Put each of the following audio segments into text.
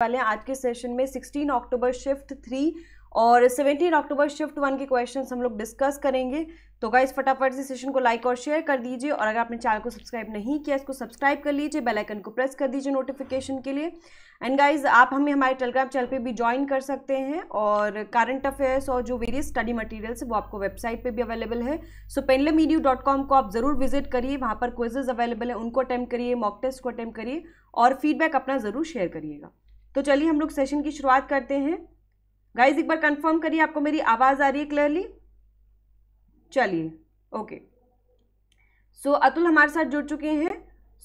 वाले हैं आज के सेशन में 16 अक्टूबर शिफ्ट थ्री और 17 अक्टूबर शिफ्ट वन के क्वेश्चन हम लोग डिस्कस करेंगे तो गाइस फटाफट से सेशन को लाइक और शेयर कर दीजिए और अगर आपने चैनल को सब्सक्राइब नहीं किया इसको सब्सक्राइब कर लीजिए बेल आइकन को प्रेस कर दीजिए नोटिफिकेशन के लिए एंड गाइस आप हमें हमारे टेलीग्राम चैनल पे भी ज्वाइन कर सकते हैं और करंट अफेयर्स और जो वेरियस स्टडी मटेरियल्स वो आपको वेबसाइट पे भी अवेलेबल है सो कॉम को आप ज़रूर विजिट करिए वहाँ पर क्विजेज अवेलेबल है उनको अटैम्प्ट करिए मॉक टेस्ट को अटैम्प्ट करिए और फीडबैक अपना ज़रूर शेयर करिएगा तो चलिए हम लोग सेशन की शुरुआत करते हैं गाइज एक बार कंफर्म करिए आपको मेरी आवाज़ आ रही है क्लियरली चलिए ओके सो अतुल हमारे साथ जुड़ चुके हैं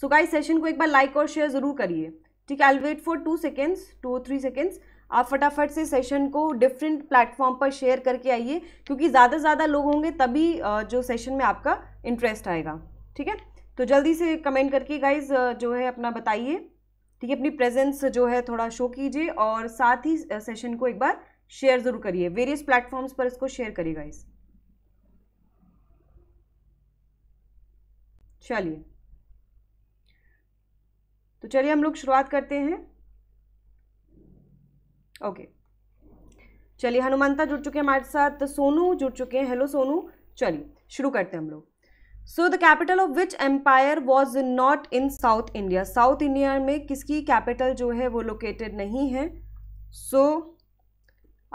सो गाइज सेशन को एक बार लाइक और शेयर ज़रूर करिए ठीक है I wait for two seconds two three seconds आप फटाफट से सेशन को डिफरेंट प्लेटफॉर्म पर शेयर करके आइए क्योंकि ज़्यादा से ज़्यादा लोग होंगे तभी जो सेशन में आपका इंटरेस्ट आएगा ठीक है तो जल्दी से कमेंट करके गाइज जो है अपना बताइए ठीक है अपनी प्रेजेंस जो है थोड़ा शो कीजिए और साथ ही सेशन को एक बार शेयर ज़रूर करिए वेरियस प्लेटफॉर्म्स पर इसको शेयर करिएगा इस चलिए तो चलिए हम लोग शुरुआत करते हैं ओके चलिए हनुमंता जुड़ चुके हैं हमारे साथ सोनू जुड़ चुके हैं हेलो सोनू चलिए शुरू करते हैं हम लोग so the capital of which empire was not in South India South India में किसकी कैपिटल जो है वो लोकेटेड नहीं है सो so,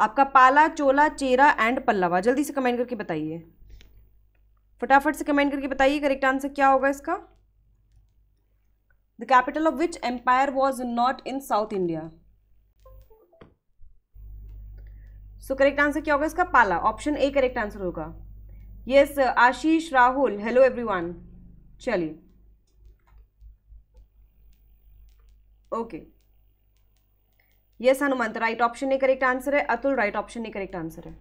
आपका पाला चोला चेरा एंड पल्लवा जल्दी से कमेंट करके बताइए फटाफट से कमेंट करके बताइए करेक्ट आंसर क्या होगा इसका the capital of which empire was not in South India so correct answer क्या होगा इसका पाला ऑप्शन ए करेक्ट आंसर होगा yes Ashish Rahul hello everyone चलिए okay yes Hanumant right option नहीं करेक्ट आंसर है अतुल राइट ऑप्शन नहीं करेक्ट आंसर है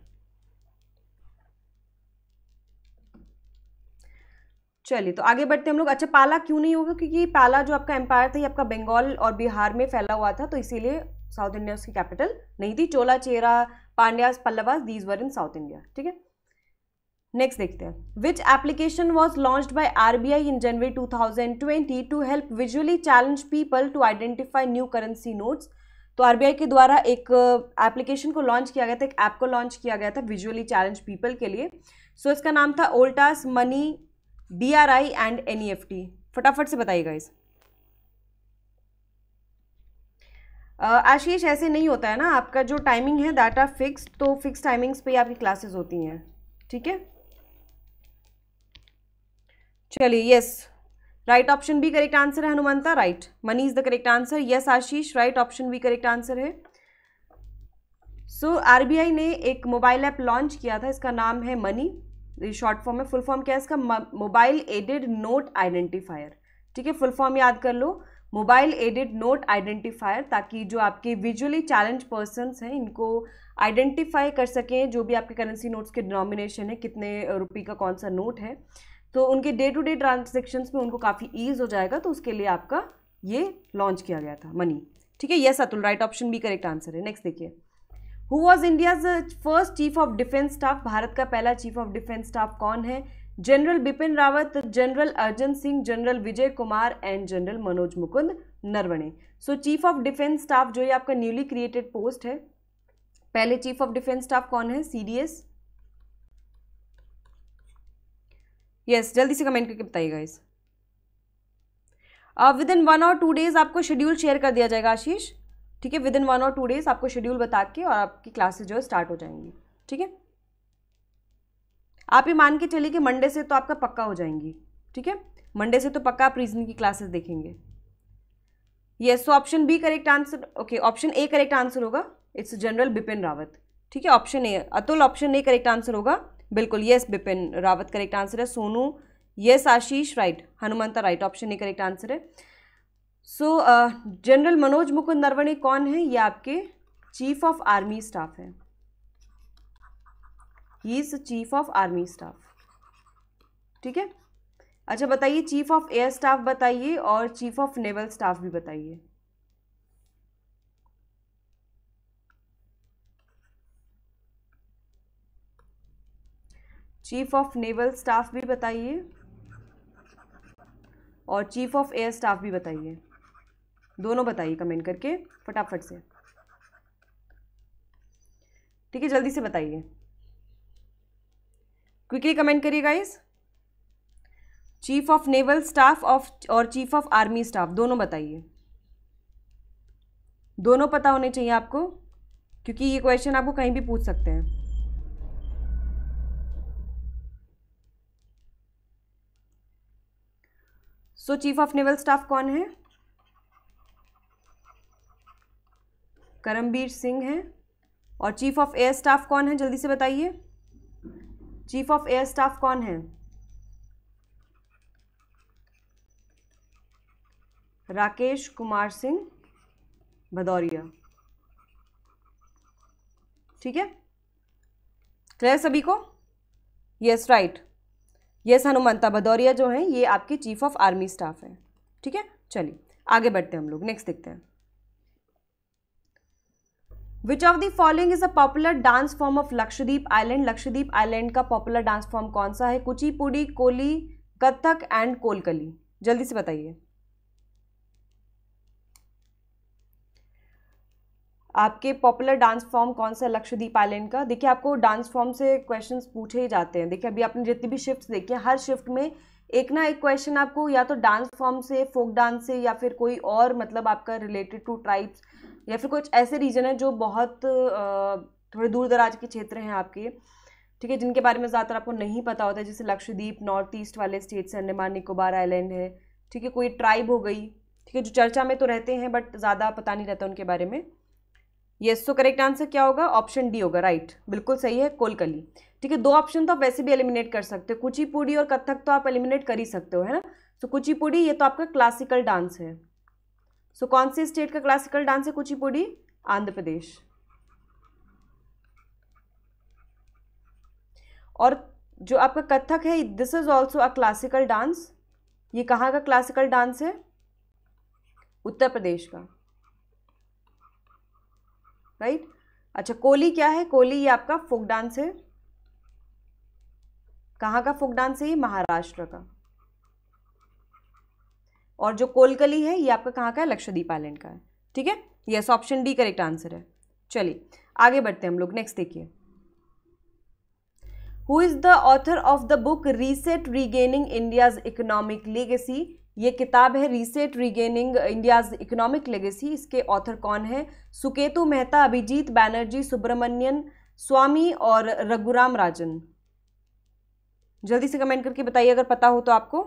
चलिए तो आगे बढ़ते हम लोग अच्छा पाला क्यों नहीं होगा क्योंकि पाला जो आपका एम्पायर था ये आपका बंगाल और बिहार में फैला हुआ था तो इसीलिए साउथ इंडिया उसकी कैपिटल नहीं थी Chola Chera Pandyas Pallavas these were in South India ठीक है नेक्स्ट देखते हैं which application was launch by RBI in January two thousand twenty two help visually challenge people to identify new currency notes तो आरबीआई के द्वारा एक एप्लीकेशन uh, को लॉन्च किया गया था एक ऐप को लॉन्च किया गया था विजुअली चैलेंज पीपल के लिए सो so, इसका नाम था ओल्टास MANI B R I and N E F T फटाफट से बताइएगा इस uh, आशीष ऐसे नहीं होता है ना आपका जो टाइमिंग है दैट आर तो फिक्स टाइमिंग्स पे ही आपकी क्लासेस होती हैं ठीक है चलिए यस राइट ऑप्शन भी करेक्ट आंसर है Hanumanta right MANI is the correct answer yes Ashish right option भी करेक्ट आंसर है सो so, आरबीआई ने एक मोबाइल ऐप लॉन्च किया था इसका नाम है मनी शॉर्ट फॉर्म है फुल फॉर्म क्या है इसका मोबाइल एडेड नोट आइडेंटिफायर ठीक है फुल फॉर्म याद कर लो मोबाइल एडेड नोट आइडेंटिफायर ताकि जो आपके विजुअली चैलेंज पर्सनस हैं इनको आइडेंटिफाई कर सकें जो भी आपके करेंसी नोट्स के डिनोमिनेशन है कितने रुपये का कौन सा नोट है तो उनके डे टू डे ट्रांजेक्शन्स में उनको काफ़ी ईज हो जाएगा तो उसके लिए आपका ये लॉन्च किया गया था मनी ठीक है यस अतुल राइट ऑप्शन भी करेक्ट आंसर है नेक्स्ट देखिए who was India's first chief of defence staff Bharat का पहला चीफ ऑफ डिफेंस स्टाफ कौन है general Bipin Rawat general Arjan Singh general Vijay Kumar and general Manoj Mukund Naravane so chief of defence staff जो ये आपका न्यूली क्रिएटेड पोस्ट है पहले चीफ ऑफ डिफेंस स्टाफ कौन है सी डी एस यस जल्दी से कमेंट करके बताइएगा इस विद इन वन और टू डेज़ आपको शेड्यूल शेयर कर दिया जाएगा आशीष ठीक है विद इन वन और टू डेज़ आपको शेड्यूल बता के और आपकी क्लासेज जो है स्टार्ट हो जाएंगी ठीक है आप ये मान के चलिए कि मंडे से तो आपका पक्का हो जाएंगी ठीक है मंडे से तो पक्का आप रीजनिंग की क्लासेस देखेंगे यस तो option B correct answer okay option A correct answer होगा इट्स जनरल बिपिन रावत ठीक है option A Atul option A correct answer होगा बिल्कुल yes Bipin Rawat correct answer है Sonu yes Ashish right Hanumanta right option A correct answer है सो जनरल मनोज मुकुंद नरवणे कौन है ये आपके चीफ ऑफ आर्मी स्टाफ है he is chief of army staff ठीक है अच्छा बताइए चीफ ऑफ एयर स्टाफ बताइए और चीफ ऑफ नेवल स्टाफ भी बताइए चीफ ऑफ नेवल स्टाफ भी बताइए और चीफ ऑफ एयर स्टाफ भी बताइए दोनों बताइए कमेंट करके फटाफट से ठीक है जल्दी से बताइए क्विकली कमेंट करिए guys chief of naval staff of और चीफ ऑफ आर्मी स्टाफ दोनों बताइए दोनों पता होने चाहिए आपको क्योंकि ये क्वेश्चन आपको कहीं भी पूछ सकते हैं so chief of naval staff कौन है करमबीर सिंह है और चीफ ऑफ एयर स्टाफ कौन है जल्दी से बताइए चीफ ऑफ एयर स्टाफ कौन है राकेश कुमार सिंह भदौरिया ठीक है क्लियर सभी को yes right yes Hanumanta Bhadauria जो है ये आपकी चीफ ऑफ आर्मी स्टाफ है ठीक है चलिए आगे बढ़ते हैं हम लोग नेक्स्ट देखते हैं which of the following is a popular dance form of Lakshadweep island Lakshadweep island का पॉपुलर डांस फॉर्म कौन सा है कुचीपुड़ी कोली कथक एंड कोलकली जल्दी से बताइए आपके पॉपुलर डांस फॉर्म कौन सा लक्षदीप आइलैंड का देखिए आपको डांस फॉर्म से क्वेश्चंस पूछे ही जाते हैं देखिए अभी आपने जितनी भी शिफ्ट देखी हर शिफ्ट में एक ना एक क्वेश्चन आपको या तो डांस फॉर्म से फोक डांस से या फिर कोई और मतलब आपका रिलेटेड टू ट्राइब्स या फिर कुछ ऐसे रीजन है जो बहुत थोड़े दूर दराज के क्षेत्र हैं आपके ठीक है जिनके बारे में ज़्यादातर आपको नहीं पता होता है जैसे लक्षद्वीप नॉर्थ ईस्ट वाले स्टेट्स हैं अंडमान निकोबार आइलैंड है ठीक है कोई ट्राइब हो गई ठीक है जो चर्चा में तो रहते हैं बट ज़्यादा पता नहीं रहता उनके बारे में यस तो करेक्ट आंसर क्या होगा ऑप्शन डी होगा राइट बिल्कुल सही है कोलकली ठीक है दो ऑप्शन तो आप वैसे भी एलिमिनेट कर सकते हो कुचिपुड़ी और कथक तो आप एलिमिनेट कर ही सकते हो है ना सो so, कुचिपुड़ी ये तो आपका क्लासिकल डांस है सो so, कौन सी स्टेट का क्लासिकल डांस है कुचिपुड़ी आंध्र प्रदेश और जो आपका कथक है this is also a classical dance ये कहाँ का क्लासिकल डांस है उत्तर प्रदेश का राइट अच्छा कोली क्या है कोली ये आपका फोक डांस है कहाँ का फोक डांस है ये महाराष्ट्र का और जो कोलकली है ये आपका कहाँ का है लक्षद्वीप आइलैंड का है ठीक है yes option D correct answer है चलिए आगे बढ़ते हैं हम लोग नेक्स्ट देखिए who is the author of the book reset regaining India's economic legacy ये किताब है reset regaining India's economic legacy इसके ऑथर कौन है सुकेतु मेहता अभिजीत बैनर्जी सुब्रमण्यन स्वामी और रघुराम राजन जल्दी से कमेंट करके बताइए अगर पता हो तो आपको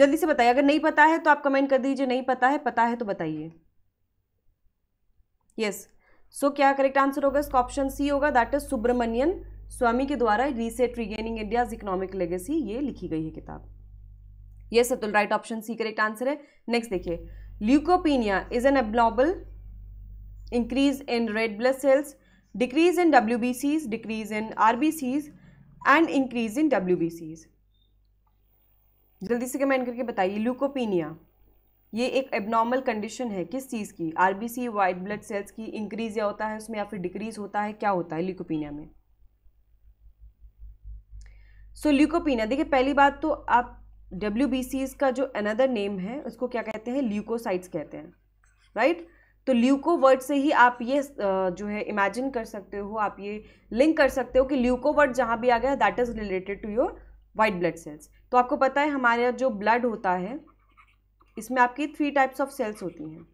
जल्दी से बताइए अगर नहीं पता है तो आप कमेंट कर दीजिए नहीं पता है पता है तो बताइए यस सो क्या करेक्ट आंसर होगा इसका ऑप्शन सी होगा दैट इज सुब्रमण्यन स्वामी के द्वारा reset regaining India's economic legacy ये लिखी गई है किताब yes Atul right option C correct answer है नेक्स्ट देखिए leukopenia is an abnormal increase in red blood cells decrease in W B Cs decrease in R B Cs and increase in W B Cs जल्दी से comment करके बताइए leucopenia ये एक abnormal condition है किस चीज़ की आरबीसी वाइट ब्लड सेल्स की इंक्रीज या होता है उसमें या फिर डिक्रीज होता है क्या होता है ल्यूकोपीनिया में सो ल्यूकोपीना देखिए पहली बात तो आप डब्ल्यू का जो अनदर नेम है उसको क्या कहते हैं ल्यूकोसाइट्स कहते हैं राइट right? तो ल्यूको वर्ड से ही आप ये जो है इमेजिन कर सकते हो आप ये लिंक कर सकते हो कि ल्यूको वर्ड जहाँ भी आ गया that is related to your white blood cells तो आपको पता है हमारे जो ब्लड होता है इसमें आपकी थ्री टाइप्स ऑफ सेल्स होती हैं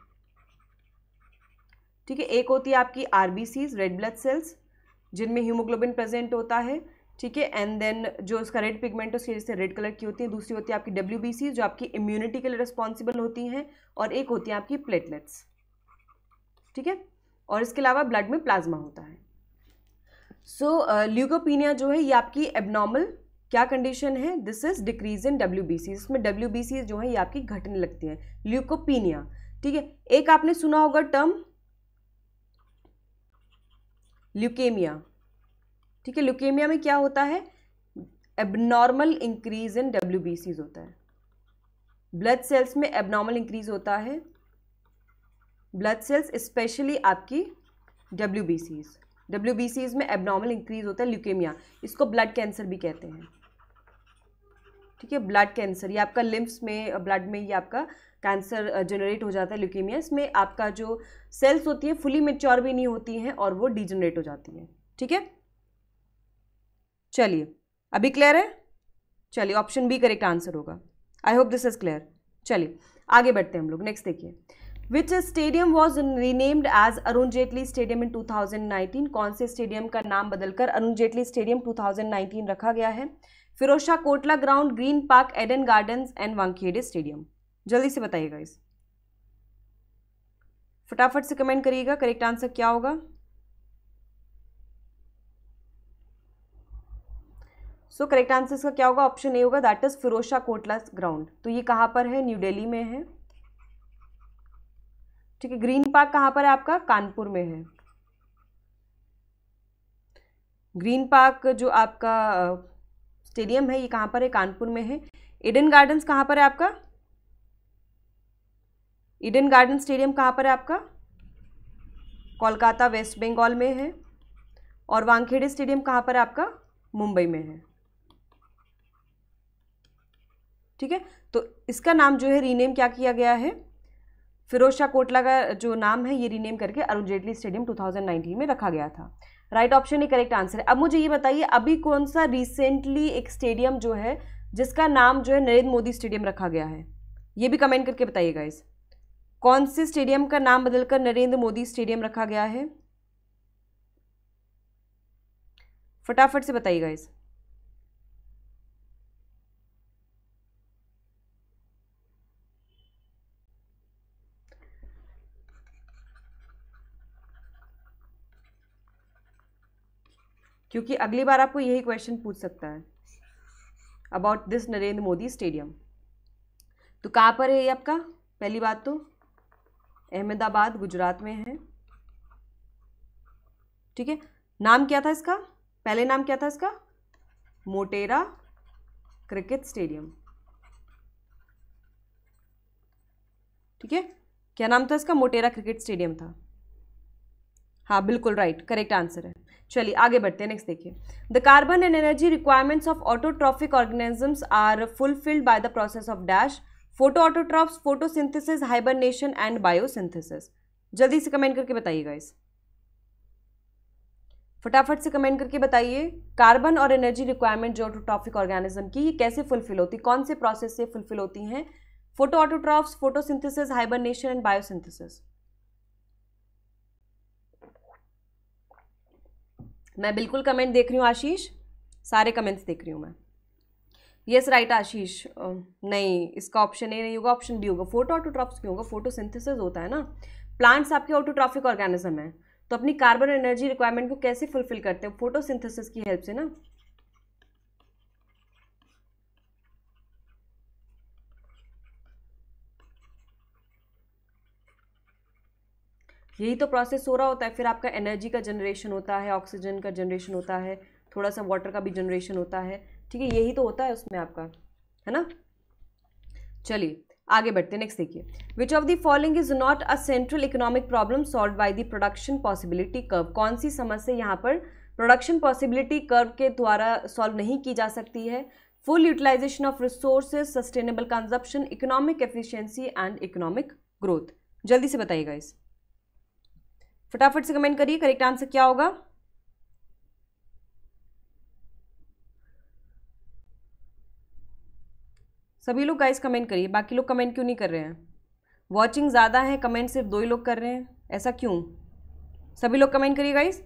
ठीक है एक होती है आपकी आर रेड ब्लड सेल्स जिनमें हीमोग्लोबिन प्रेजेंट होता है ठीक है एंड देन जो उसका रेड पिगमेंट उसकी जैसे रेड कलर की होती है दूसरी होती है आपकी डब्ल्यू जो आपकी इम्यूनिटी के लिए रिस्पॉन्सिबल होती हैं और एक होती है आपकी प्लेटलेट्स ठीक है और इसके अलावा ब्लड में प्लाज्मा होता है सो so, ल्यूकोपीनिया uh, जो है ये आपकी एबनॉर्मल क्या कंडीशन है this is decrease in W B C इसमें डब्ल्यू बी सी जो है ये आपकी घटने लगती है ल्यूकोपीनिया ठीक है एक आपने सुना होगा टर्म ल्यूकेमिया ठीक है ल्यूकेमिया में क्या होता है एबनॉर्मल इंक्रीज इन डब्ल्यू होता है ब्लड सेल्स में एबनॉर्मल इंक्रीज होता है ब्लड सेल्स स्पेशली आपकी W B Cs W B Cs में एबनॉर्मल इंक्रीज होता है ल्यूकेमिया इसको ब्लड कैंसर भी कहते हैं ठीक है ब्लड कैंसर ये आपका लिम्फ्स में ब्लड में ये आपका कैंसर जनरेट हो जाता है ल्यूकेमिया इसमें आपका जो सेल्स होती है फुली मेच्योर भी नहीं होती हैं और वो डिजनरेट हो जाती है ठीक है चलिए अभी क्लियर है चलिए ऑप्शन बी करेक्ट आंसर होगा I hope this is clear चलिए आगे बढ़ते हैं हम लोग नेक्स्ट देखिए which stadium was renamed as Arun Jaitley stadium in 2019 कौन से स्टेडियम का नाम बदलकर अरुण जेटली स्टेडियम 2019 रखा गया है Ferozshah Kotla ground Green Park Eden Gardens and Wankhede stadium जल्दी से बताइएगा इस फटाफट से कमेंट करिएगा करेक्ट आंसर क्या होगा सो करेक्ट आंसर इसका क्या होगा ऑप्शन ए होगा that is Ferozshah Kotla ground तो ये कहाँ पर है न्यू दिल्ली में है ठीक है ग्रीन पार्क कहाँ पर है आपका कानपुर में है ग्रीन पार्क जो आपका स्टेडियम है ये कहाँ पर है कानपुर में है इडन गार्डन्स कहाँ पर है आपका इडन गार्डन स्टेडियम कहाँ पर है आपका कोलकाता वेस्ट बंगाल में है और वांगखेड़े स्टेडियम कहाँ पर है आपका मुंबई में है ठीक है तो इसका नाम जो है रीनेम क्या किया गया है फिरोज शाह कोटला का जो नाम है ये रीनेम करके अरुण जेटली स्टेडियम 2019 में रखा गया था राइट ऑप्शन ही करेक्ट आंसर है अब मुझे ये बताइए अभी कौन सा रिसेंटली एक स्टेडियम जो है जिसका नाम जो है नरेंद्र मोदी स्टेडियम रखा गया है ये भी कमेंट करके बताइएगा इस कौन से स्टेडियम का नाम बदलकर नरेंद्र मोदी स्टेडियम रखा गया है फटाफट से बताइएगा इस क्योंकि अगली बार आपको यही क्वेश्चन पूछ सकता है about this Narendra Modi stadium तो कहाँ पर है ये आपका पहली बात तो अहमदाबाद गुजरात में है ठीक है नाम क्या था इसका पहले नाम क्या था इसका मोटेरा क्रिकेट स्टेडियम ठीक है क्या नाम था इसका मोटेरा क्रिकेट स्टेडियम था हाँ बिल्कुल राइट करेक्ट आंसर है चलिए आगे बढ़ते हैं नेक्स्ट देखिए the carbon and energy requirements of autotrophic organisms are fulfilled by the process of dash photo autotrophs photosynthesis hibernation and biosynthesis जल्दी से कमेंट करके बताइएगा इस फटाफट से कमेंट करके बताइए कार्बन और एनर्जी रिक्वायरमेंट जो ऑटोट्रॉफिक ऑर्गेनिज्म की ये कैसे फुलफिल होती कौन से प्रोसेस से फुलफिल होती हैं photo photo photosynthesis hibernation and biosynthesis मैं बिल्कुल कमेंट देख रही हूँ आशीष सारे कमेंट्स देख रही हूँ मैं यस राइट आशीष नहीं इसका ऑप्शन ए नहीं होगा ऑप्शन बी होगा फोटो ऑटोट्रॉप्स क्यों होगा फोटोसिंथेसिस होता है ना प्लांट्स आपके ऑटोट्रॉफिक ऑर्गेनिज्म है तो अपनी कार्बन एनर्जी रिक्वायरमेंट को कैसे फुलफिल करते हैं फोटोसिंथेसिस की हेल्प से ना यही तो प्रोसेस हो रहा होता है फिर आपका एनर्जी का जनरेशन होता है ऑक्सीजन का जनरेशन होता है थोड़ा सा वाटर का भी जनरेशन होता है ठीक है यही तो होता है उसमें आपका है ना चलिए आगे बढ़ते नेक्स्ट देखिए which of the following is not a central economic problem solve by the production possibility curve कौन सी समस्या यहाँ पर प्रोडक्शन पॉसिबिलिटी कर्व के द्वारा सॉल्व नहीं की जा सकती है full utilisation of resources sustainable consumption economic efficiency and economic growth जल्दी से बताइएगा इस फटाफट से कमेंट करिए करेक्ट आंसर क्या होगा सभी लोग गाइस कमेंट करिए बाकी लोग कमेंट क्यों नहीं कर रहे हैं वॉचिंग ज़्यादा है कमेंट सिर्फ दो ही लोग कर रहे हैं ऐसा क्यों सभी लोग कमेंट करिए guys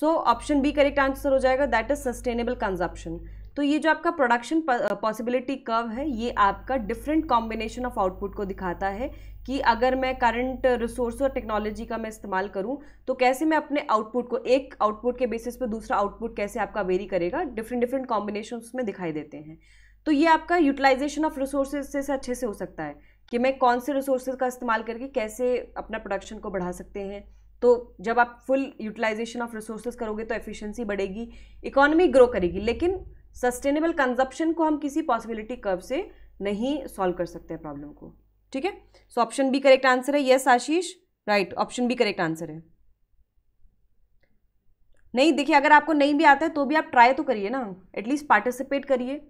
so option B correct answer हो जाएगा दैट इज सस्टेनेबल कंजप्शन तो ये जो आपका प्रोडक्शन पॉसिबिलिटी कर्व है ये आपका डिफरेंट कॉम्बिनेशन ऑफ आउटपुट को दिखाता है कि अगर मैं करंट रिसोर्स और टेक्नोलॉजी का मैं इस्तेमाल करूं तो कैसे मैं अपने आउटपुट को एक आउटपुट के बेसिस पर दूसरा आउटपुट कैसे आपका वेरी करेगा डिफरेंट डिफरेंट कॉम्बिनेशन उसमें दिखाई देते हैं तो ये आपका यूटिलाइजेशन ऑफ रिसोर्सेज से अच्छे से हो सकता है कि मैं कौन से रिसोर्सेज का इस्तेमाल करके कैसे अपना प्रोडक्शन को बढ़ा सकते हैं तो जब आप फुल यूटिलाइजेशन ऑफ रिसोर्सेज करोगे तो एफिशिएंसी बढ़ेगी इकोनॉमी ग्रो करेगी लेकिन सस्टेनेबल कंजप्शन को हम किसी पॉसिबिलिटी कर्व से नहीं सॉल्व कर सकते प्रॉब्लम को ठीक है so option B correct answer है yes Ashish right option B correct answer है नहीं देखिए अगर आपको नहीं भी आता है तो भी आप ट्राई तो करिए ना एटलीस्ट पार्टिसिपेट करिए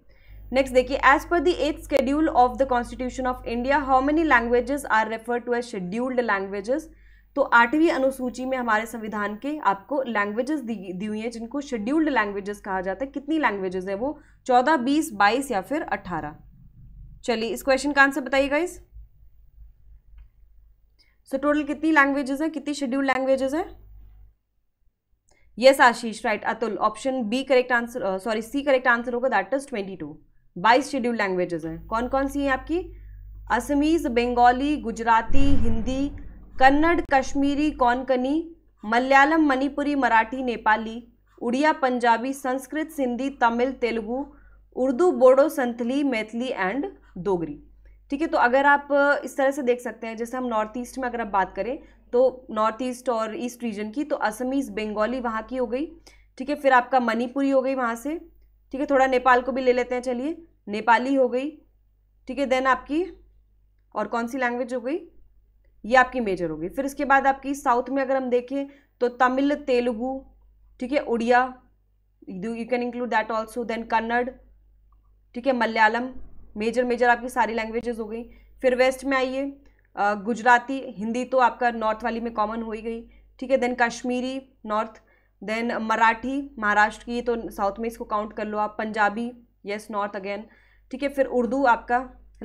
नेक्स्ट देखिए as per the eighth schedule of the constitution of India how many languages are refer to as scheduled languages तो आठवीं अनुसूची में हमारे संविधान के आपको लैंग्वेजेस दी दी हुई हैं जिनको शेड्यूल्ड लैंग्वेजेस कहा जाता है कितनी लैंग्वेजेस है वो चौदह बीस बाईस या फिर अट्ठारह चलिए इस क्वेश्चन का आंसर बताइएगा इस सो टोटल कितनी लैंग्वेजेस है कितनी शेड्यूल लैंग्वेजेस है yes Ashish right Atul option B correct answer sorry C correct answer होगा दैट इज ट्वेंटी टू बाईस शेड्यूल लैंग्वेजेस हैं कौन कौन सी हैं आपकी असमीज बंगाली गुजराती हिंदी कन्नड़ कश्मीरी कौनकनी मलयालम मणिपुरी मराठी नेपाली उड़िया पंजाबी संस्कृत सिंधी तमिल तेलुगु उर्दू बोडो संथली मैथिली एंड डोगरी ठीक है तो अगर आप इस तरह से देख सकते हैं जैसे हम नॉर्थ ईस्ट में अगर आप बात करें तो नॉर्थ ईस्ट और ईस्ट रीजन की तो असमीज बंगाली वहाँ की हो गई ठीक है फिर आपका मणिपुरी हो गई वहाँ से ठीक है थोड़ा नेपाल को भी ले लेते हैं चलिए नेपाली हो गई ठीक है देन आपकी और कौन सी लैंग्वेज हो गई ये आपकी मेजर हो गई फिर इसके बाद आपकी साउथ में अगर हम देखें तो तमिल तेलुगु ठीक है Oriya you can include that also then Kannada ठीक है मलयालम मेजर मेजर आपकी सारी लैंग्वेजेस हो गई फिर वेस्ट में आइए गुजराती हिंदी तो आपका नॉर्थ वाली में कॉमन हो ही गई ठीक है then Kashmiri north then Marathi Maharashtra की तो साउथ में इसको काउंट कर लो आप पंजाबी येस नॉर्थ अगेन ठीक है फिर उर्दू आपका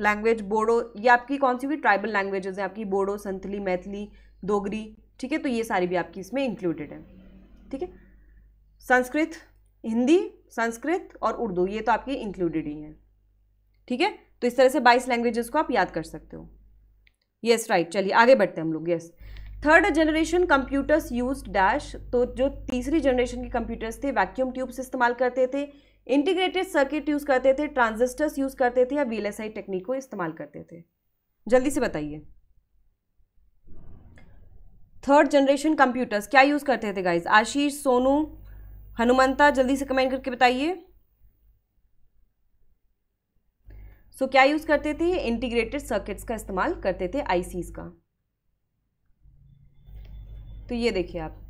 लैंग्वेज बोडो ये आपकी कौन सी भी ट्राइबल लैंग्वेजेस हैं आपकी बोडो संथली मैथिली डोगरी ठीक है तो ये सारी भी आपकी इसमें इंक्लूडेड है ठीक है संस्कृत हिंदी संस्कृत और उर्दू ये तो आपकी इंक्लूडेड ही हैं ठीक है तो इस तरह से बाईस लैंग्वेजेस को आप याद कर सकते हो यस राइट चलिए आगे बढ़ते हैं हम लोग yes third generation computers use dash तो जो तीसरी जनरेशन के कंप्यूटर्स थे वैक्यूम ट्यूब्स इस्तेमाल करते थे इंटीग्रेटेड सर्किट यूज़ करते थे ट्रांजिस्टर्स यूज़ करते थे या वीएलएसआई टेक्निक को इस्तेमाल करते थे जल्दी से बताइए थर्ड जनरेशन कंप्यूटर्स क्या यूज़ करते थे गाइज आशीष सोनू हनुमंता जल्दी से कमेंट करके बताइए सो so, क्या यूज़ करते थे इंटीग्रेटेड सर्किट्स का इस्तेमाल करते थे आईसीज का तो ये देखिए आप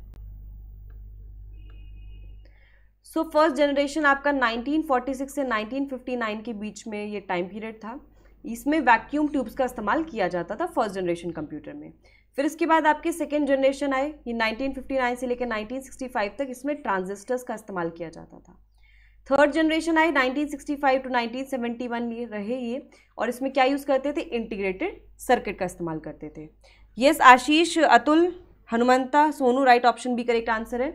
सो फर्स्ट जनरेशन आपका 1946 से 1959 के बीच में ये टाइम पीरियड था इसमें वैक्यूम ट्यूब्स का इस्तेमाल किया जाता था फर्स्ट जनरेशन कंप्यूटर में फिर इसके बाद आपके सेकेंड जनरेशन आए ये 1959 से लेकर 1965 तक इसमें ट्रांजिस्टर्स का इस्तेमाल किया जाता था थर्ड जनरेशन आई 1965 टू 1971 ये रहे ये और इसमें क्या यूज़ करते थे इंटीग्रेटेड सर्किट का इस्तेमाल करते थे yes Ashish Atul Hanumanta Sonu right option B correct answer है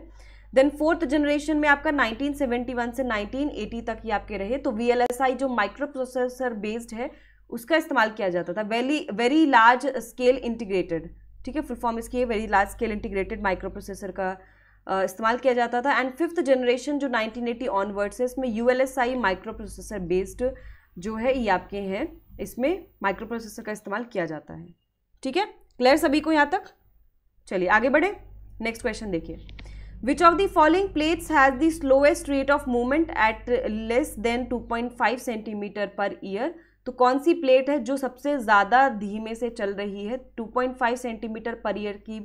देन फोर्थ जनरेशन में आपका 1971 से 1980 तक ये आपके रहे तो वी जो माइक्रो प्रोसेसर बेस्ड है उसका इस्तेमाल किया जाता था very very large scale integrated ठीक है फुल फॉर्म इसकी very large scale integrated microprocessor का इस्तेमाल किया जाता था एंड फिफ्थ जनरेशन जो 1980 एटी ऑनवर्ड्स है इसमें U L S I microprocessor based जो है ये आपके हैं इसमें माइक्रो प्रोसेसर का इस्तेमाल किया जाता है ठीक है क्लियर सभी को यहाँ तक चलिए आगे बढ़े नेक्स्ट क्वेश्चन देखिए which of the following plates has the slowest rate of movement at less than 2.5 centimetre per year तो कौन सी प्लेट है जो सबसे ज़्यादा धीमे से चल रही है 2.5 सेंटीमीटर पर ईयर की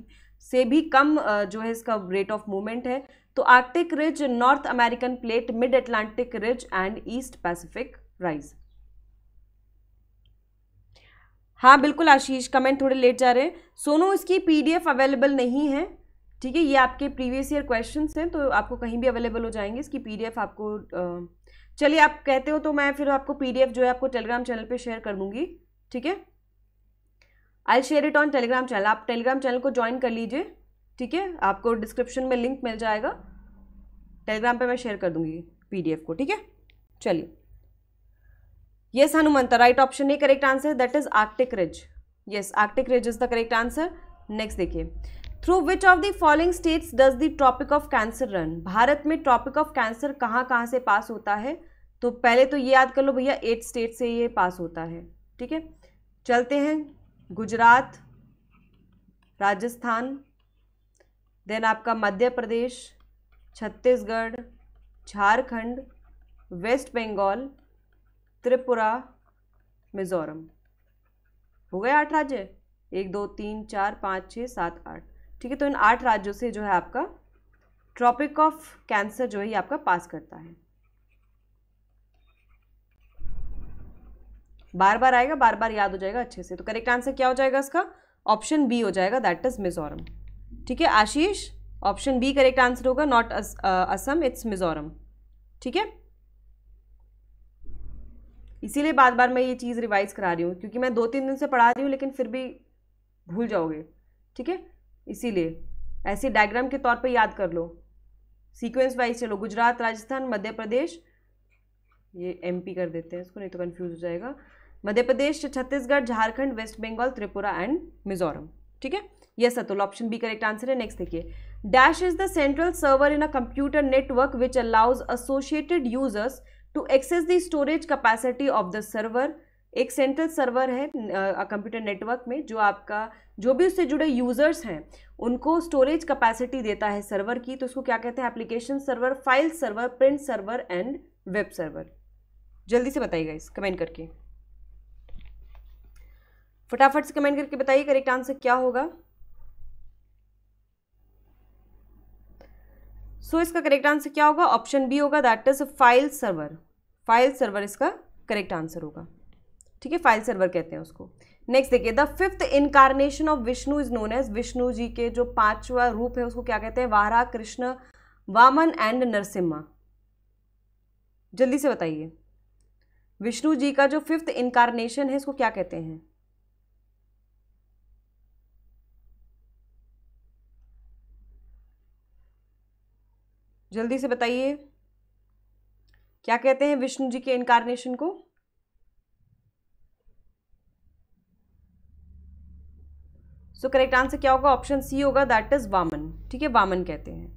से भी कम जो है इसका रेट ऑफ मूवमेंट है तो Arctic ridge North American plate mid Atlantic ridge and East Pacific rise हाँ बिल्कुल आशीष कमेंट थोड़े लेट जा रहे हैं सोनो इसकी पीडीएफ अवेलेबल नहीं है ठीक है ये आपके प्रीवियस ईयर क्वेश्चन हैं तो आपको कहीं भी अवेलेबल हो जाएंगे इसकी पीडीएफ आपको चलिए आप कहते हो तो मैं फिर आपको पीडीएफ जो है आपको टेलीग्राम चैनल पे शेयर कर दूंगी ठीक है I share it on Telegram channel आप टेलीग्राम चैनल को ज्वाइन कर लीजिए ठीक है आपको डिस्क्रिप्शन में लिंक मिल जाएगा टेलीग्राम पे मैं शेयर कर दूंगी पीडीएफ को ठीक है चलिए yes Hanumant right option A correct answer that is Arctic ridge yes Arctic ridge is the correct answer next देखिए through which of the following states does the Tropic of Cancer run Bharat में Tropic of cancer कहाँ कहाँ से पास होता है तो पहले तो ये याद कर लो भैया एट स्टेट से ये पास होता है ठीक है चलते हैं गुजरात राजस्थान देन आपका मध्य प्रदेश छत्तीसगढ़ झारखंड वेस्ट बंगाल त्रिपुरा मिज़ोरम हो गए आठ राज्य एक दो तीन चार पाँच छः सात आठ ठीक है तो इन आठ राज्यों से जो है आपका ट्रॉपिक ऑफ कैंसर जो है आपका पास करता है बार बार आएगा बार बार याद हो जाएगा अच्छे से तो करेक्ट आंसर क्या हो जाएगा इसका ऑप्शन बी हो जाएगा दैट इज़ मिजोरम ठीक है Ashish option B correct answer होगा नॉट असम इट्स मिजोरम ठीक है इसीलिए बार बार मैं ये चीज़ रिवाइज करा रही हूँ क्योंकि मैं दो तीन दिन से पढ़ा रही हूँ लेकिन फिर भी भूल जाओगे ठीक है इसीलिए ऐसे डायग्राम के तौर पर याद कर लो सीक्वेंस वाइज चलो गुजरात राजस्थान मध्य प्रदेश ये एमपी कर देते हैं इसको नहीं तो कन्फ्यूज़ हो जाएगा मध्य प्रदेश छत्तीसगढ़ झारखंड वेस्ट बंगाल त्रिपुरा एंड मिजोरम ठीक है yes Satul option B correct answer है नेक्स्ट देखिए dash is the central server in a computer network which allows associated users to access the storage capacity of the server एक सेंट्रल सर्वर है computer network में जो आपका जो भी उससे जुड़े यूजर्स हैं उनको स्टोरेज कैपेसिटी देता है सर्वर की तो उसको क्या कहते हैं application server file server print server and web server जल्दी से बताइएगा इस कमेंट करके फटाफट से कमेंट करके बताइए करेक्ट आंसर क्या होगा सो so, इसका करेक्ट आंसर क्या होगा ऑप्शन बी होगा that is file server file server इसका करेक्ट आंसर होगा ठीक है फाइल सर्वर कहते हैं उसको नेक्स्ट देखिए the fifth incarnation of Vishnu is known as Vishnu ji के जो पांचवा रूप है उसको क्या कहते हैं वारा कृष्ण वामन एंड नरसिम्हा जल्दी से बताइए विष्णु जी का जो फिफ्थ इनकारनेशन है इसको क्या कहते हैं जल्दी से बताइए क्या कहते हैं विष्णु जी के इनकारनेशन को सो करेक्ट आंसर क्या होगा ऑप्शन सी होगा दैट इज़ वामन ठीक है वामन कहते हैं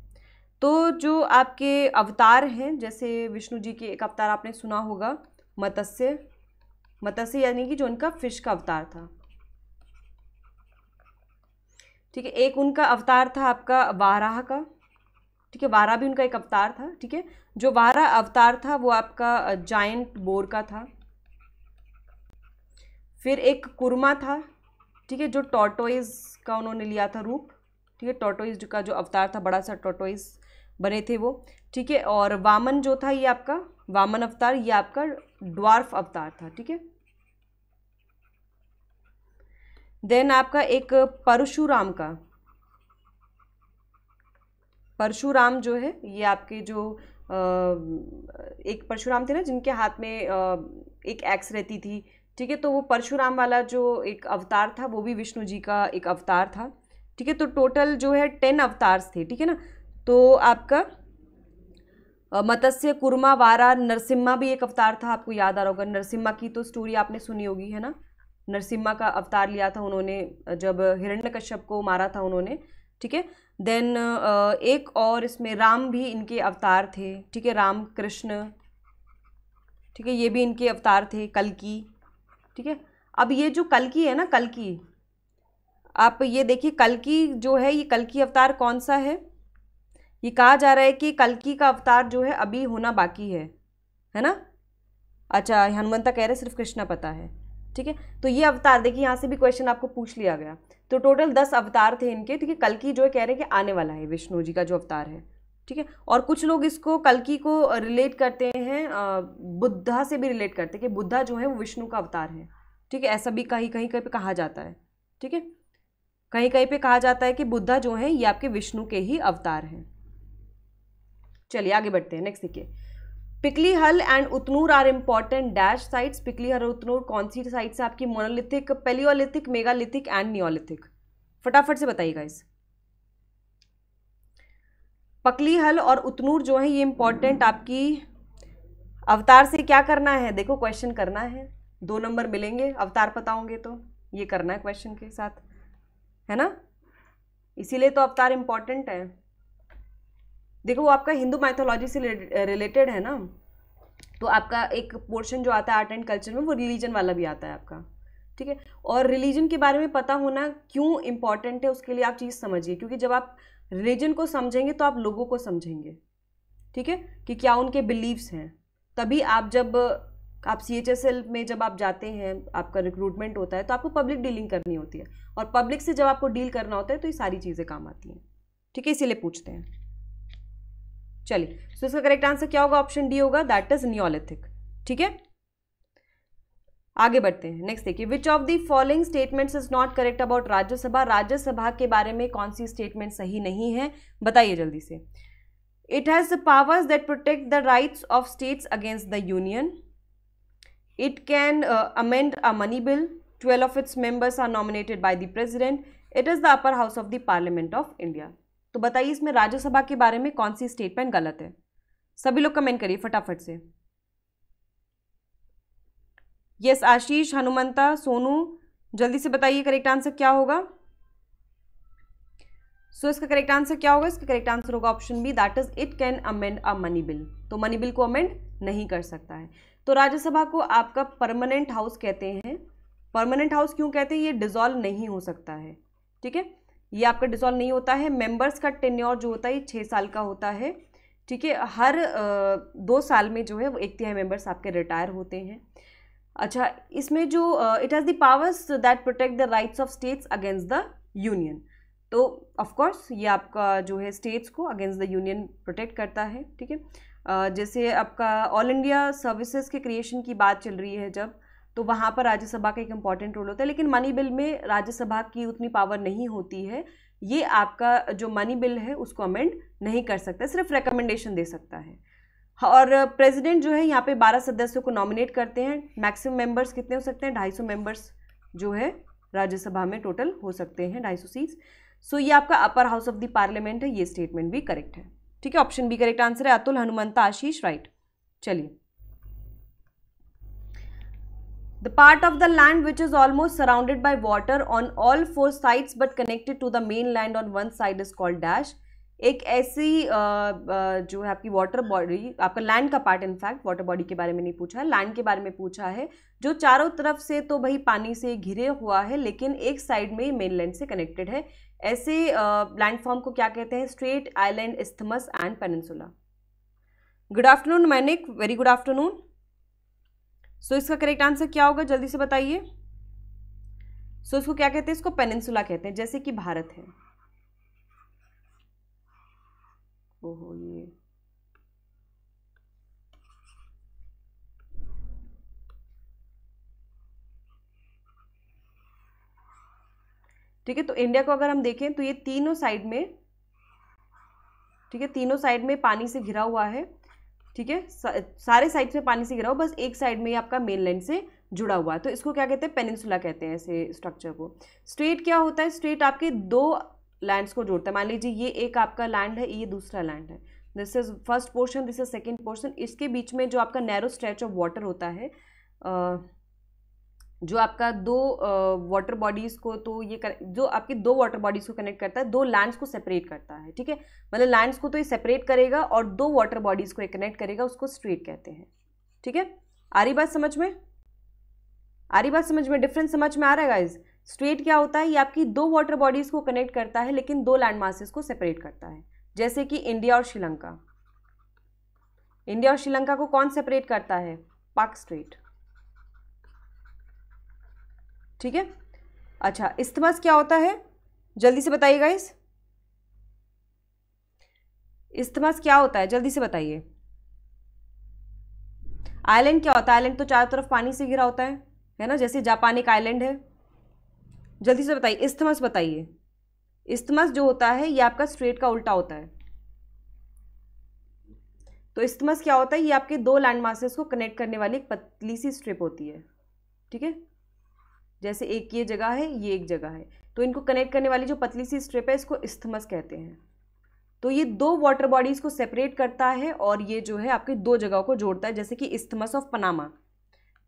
तो जो आपके अवतार हैं जैसे विष्णु जी के एक अवतार आपने सुना होगा मत्स्य मत्स्य यानी कि जो उनका फिश का अवतार था ठीक है एक उनका अवतार था आपका वाराह का ठीक है वारा भी उनका एक अवतार था ठीक है जो वारा अवतार था वो आपका जायंट बोर का था फिर एक कुरमा था ठीक है जो टोटोइज का उन्होंने लिया था रूप ठीक है टोटोइज का जो अवतार था बड़ा सा टोटोइज बने थे वो ठीक है और वामन जो था ये आपका वामन अवतार ये आपका ड्वार्फ अवतार था ठीक है देन आपका एक परशुराम का परशुराम जो है ये आपके जो एक परशुराम थे ना जिनके हाथ में एक एक्स रहती थी ठीक है तो वो परशुराम वाला जो एक अवतार था वो भी विष्णु जी का एक अवतार था ठीक है तो टोटल जो है टेन अवतार्स थे ठीक है ना तो आपका मत्स्य कुर्मा वारा नरसिम्हा भी एक अवतार था आपको याद आ रहा होगा नरसिम्हा की तो स्टोरी आपने सुनी होगी है ना नरसिम्हा का अवतार लिया था उन्होंने जब हिरण्यकश्यप को मारा था उन्होंने ठीक है देन uh, एक और इसमें राम भी इनके अवतार थे ठीक है राम कृष्ण ठीक है ये भी इनके अवतार थे कल की ठीक है अब ये जो कल की है ना कल की आप ये देखिए कल की जो है ये कल की अवतार कौन सा है ये कहा जा रहा है कि कल की का अवतार जो है अभी होना बाकी है है ना अच्छा हनुमंता कह रहे सिर्फ कृष्णा पता है ठीक है तो ये अवतार देखिए यहाँ से भी क्वेश्चन आपको पूछ लिया गया तो टोटल दस अवतार थे इनके ठीक है कल की जो कह रहे हैं कि आने वाला है विष्णु जी का जो अवतार है ठीक है और कुछ लोग इसको कलकी को रिलेट करते हैं बुद्धा से भी रिलेट करते हैं कि बुद्धा जो है वो विष्णु का अवतार है ठीक है ऐसा भी कहीं कहीं कहीं पे कहा जाता है ठीक है कहीं कहीं पे कहा जाता है कि बुद्धा जो है ये आपके विष्णु के ही अवतार हैं चलिए आगे बढ़ते हैं नेक्स्ट देखिए Piklihal and Utnur are important dash sites हल और उतनूर कौन सी साइट्स है आपकी monolithic palaeolithic megalithic and neolithic फटाफट से बताइएगा इस हल और उतनूर जो है ये इम्पॉर्टेंट आपकी अवतार से क्या करना है देखो क्वेश्चन करना है दो नंबर मिलेंगे अवतार पता होंगे तो ये करना है क्वेश्चन के साथ है ना इसीलिए तो अवतार इम्पॉर्टेंट है देखो वो आपका हिंदू माइथोलॉजी से रिलेटेड है ना तो आपका एक पोर्शन जो आता है आर्ट एंड कल्चर में वो रिलीजन वाला भी आता है आपका ठीक है और रिलीजन के बारे में पता होना क्यों इम्पॉर्टेंट है उसके लिए आप चीज़ समझिए क्योंकि जब आप रिलीजन को समझेंगे तो आप लोगों को समझेंगे ठीक है कि क्या उनके बिलीव्स हैं तभी आप जब आप सी एच एस एल में जब आप जाते हैं आपका रिक्रूटमेंट होता है तो आपको पब्लिक डीलिंग करनी होती है और पब्लिक से जब आपको डील करना होता है तो ये सारी चीज़ें काम आती हैं ठीक है इसीलिए पूछते हैं चलिए सो इसका करेक्ट आंसर क्या होगा ऑप्शन डी होगा दैट इज न्योलिथिक ठीक है आगे बढ़ते हैं नेक्स्ट देखिए which of the following statements is not correct about Rajya Sabha Rajya Sabha के बारे में कौन सी स्टेटमेंट सही नहीं है बताइए जल्दी से it has the powers that protect the rights of states against the union it can amend a money bill twelve of its members are nominated by the president it is the upper house of the parliament of India तो बताइए इसमें राज्यसभा के बारे में कौन सी statement गलत है सभी लोग कमेंट करिए फटाफट से यस आशीष हनुमंता सोनू जल्दी से बताइए करेक्ट आंसर क्या होगा सो so, इसका करेक्ट आंसर क्या होगा इसका करेक्ट आंसर होगा option B that is it can amend a money bill तो मनी बिल को अमेंड नहीं कर सकता है तो राज्यसभा को आपका परमानेंट हाउस कहते हैं परमानेंट हाउस क्यों कहते हैं ये डिजॉल्व नहीं हो सकता है ठीक है ये आपका डिसॉल्व नहीं होता है मेंबर्स का टेन्योर जो होता है ये छः साल का होता है ठीक है हर दो साल में जो है वो एक तिहाई मेंबर्स आपके रिटायर होते हैं अच्छा इसमें जो it has the powers that protect the rights of states against the union तो ऑफकोर्स ये आपका जो है स्टेट्स को अगेंस्ट द यूनियन प्रोटेक्ट करता है ठीक है uh, जैसे आपका ऑल इंडिया सर्विसेज के क्रिएशन की बात चल रही है जब तो वहाँ पर राज्यसभा का एक इम्पॉर्टेंट रोल होता है लेकिन मनी बिल में राज्यसभा की उतनी पावर नहीं होती है ये आपका जो मनी बिल है उसको अमेंड नहीं कर सकता सिर्फ रिकमेंडेशन दे सकता है और प्रेसिडेंट जो है यहाँ पे 12 सदस्यों को नॉमिनेट करते हैं मैक्सिमम मेंबर्स कितने हो सकते हैं 250 मेंबर्स जो है राज्यसभा में टोटल हो सकते हैं 250 सीट्स सो ये आपका upper house of the parliament है ये स्टेटमेंट भी करेक्ट है ठीक है ऑप्शन बी करेक्ट आंसर है अतुल हनुमंता आशीष राइट चलिए The part of the land which is almost surrounded by water on all four sides but connected to the land on one side is called dash. एक ऐसी जो है आपकी water body आपका land का part in fact water body के बारे में नहीं पूछा है लैंड के बारे में पूछा है जो चारों तरफ से तो भाई पानी से घिरे हुआ है लेकिन एक साइड में मेन लैंड से कनेक्टेड है ऐसे लैंडफॉर्म को क्या कहते हैं strait island isthmus and peninsula good afternoon Manik very good afternoon so so, इसका करेक्ट आंसर क्या होगा जल्दी से बताइए सो so, इसको क्या कहते हैं इसको पेनिनसुला कहते हैं जैसे कि भारत है ओहो ये ठीक है तो इंडिया को अगर हम देखें तो ये तीनों साइड में ठीक है तीनों साइड में पानी से घिरा हुआ है ठीक है सारे साइड से पानी से घिरा हो बस एक साइड में ही आपका मेन लैंड से जुड़ा हुआ है तो इसको क्या कहते हैं पेनिनसुला कहते हैं ऐसे स्ट्रक्चर को स्ट्रेट क्या होता है स्ट्रेट आपके दो लैंड्स को जोड़ता है मान लीजिए ये एक आपका लैंड है ये दूसरा लैंड है this is first portion this is second portion इसके बीच में जो आपका नैरो स्ट्रेच ऑफ वाटर होता है जो आपका दो वाटर बॉडीज़ को तो ये कर, जो आपकी दो वाटर बॉडीज़ को कनेक्ट करता है दो लैंड्स को सेपरेट करता है ठीक है मतलब लैंड्स को तो ये सेपरेट करेगा और दो वाटर बॉडीज़ को कनेक्ट करेगा उसको स्ट्रेट कहते हैं ठीक है आ रही बात समझ में आ रही बात समझ में डिफरेंस समझ में आ रहा है गाइज स्ट्रेट क्या होता है ये आपकी दो वाटर बॉडीज़ को कनेक्ट करता है लेकिन दो लैंड मासेस को सेपरेट करता है जैसे कि इंडिया और श्रीलंका इंडिया और श्रीलंका को कौन सेपरेट करता है पाक स्ट्रेट ठीक है अच्छा इस्तमस क्या होता है जल्दी से बताइएगा इस इस्तमस क्या होता है जल्दी से बताइए आइलैंड क्या होता है आइलैंड तो चारों तरफ पानी से घिरा होता है है ना जैसे जापान एक आइलैंड है जल्दी से बताइए इस्तमस बताइए इस्तमस जो होता है ये आपका स्ट्रेट का उल्टा होता है तो इस्तमस क्या होता है ये आपके दो लैंड मासेस को कनेक्ट करने वाली एक पतली सी स्ट्रिप होती है ठीक है जैसे एक ये जगह है ये एक जगह है तो इनको कनेक्ट करने वाली जो पतली सी स्ट्रिप है इसको इस्थमस कहते हैं तो ये दो वाटर बॉडीज़ को सेपरेट करता है और ये जो है आपके दो जगहों को जोड़ता है जैसे कि इस्थमस ऑफ पनामा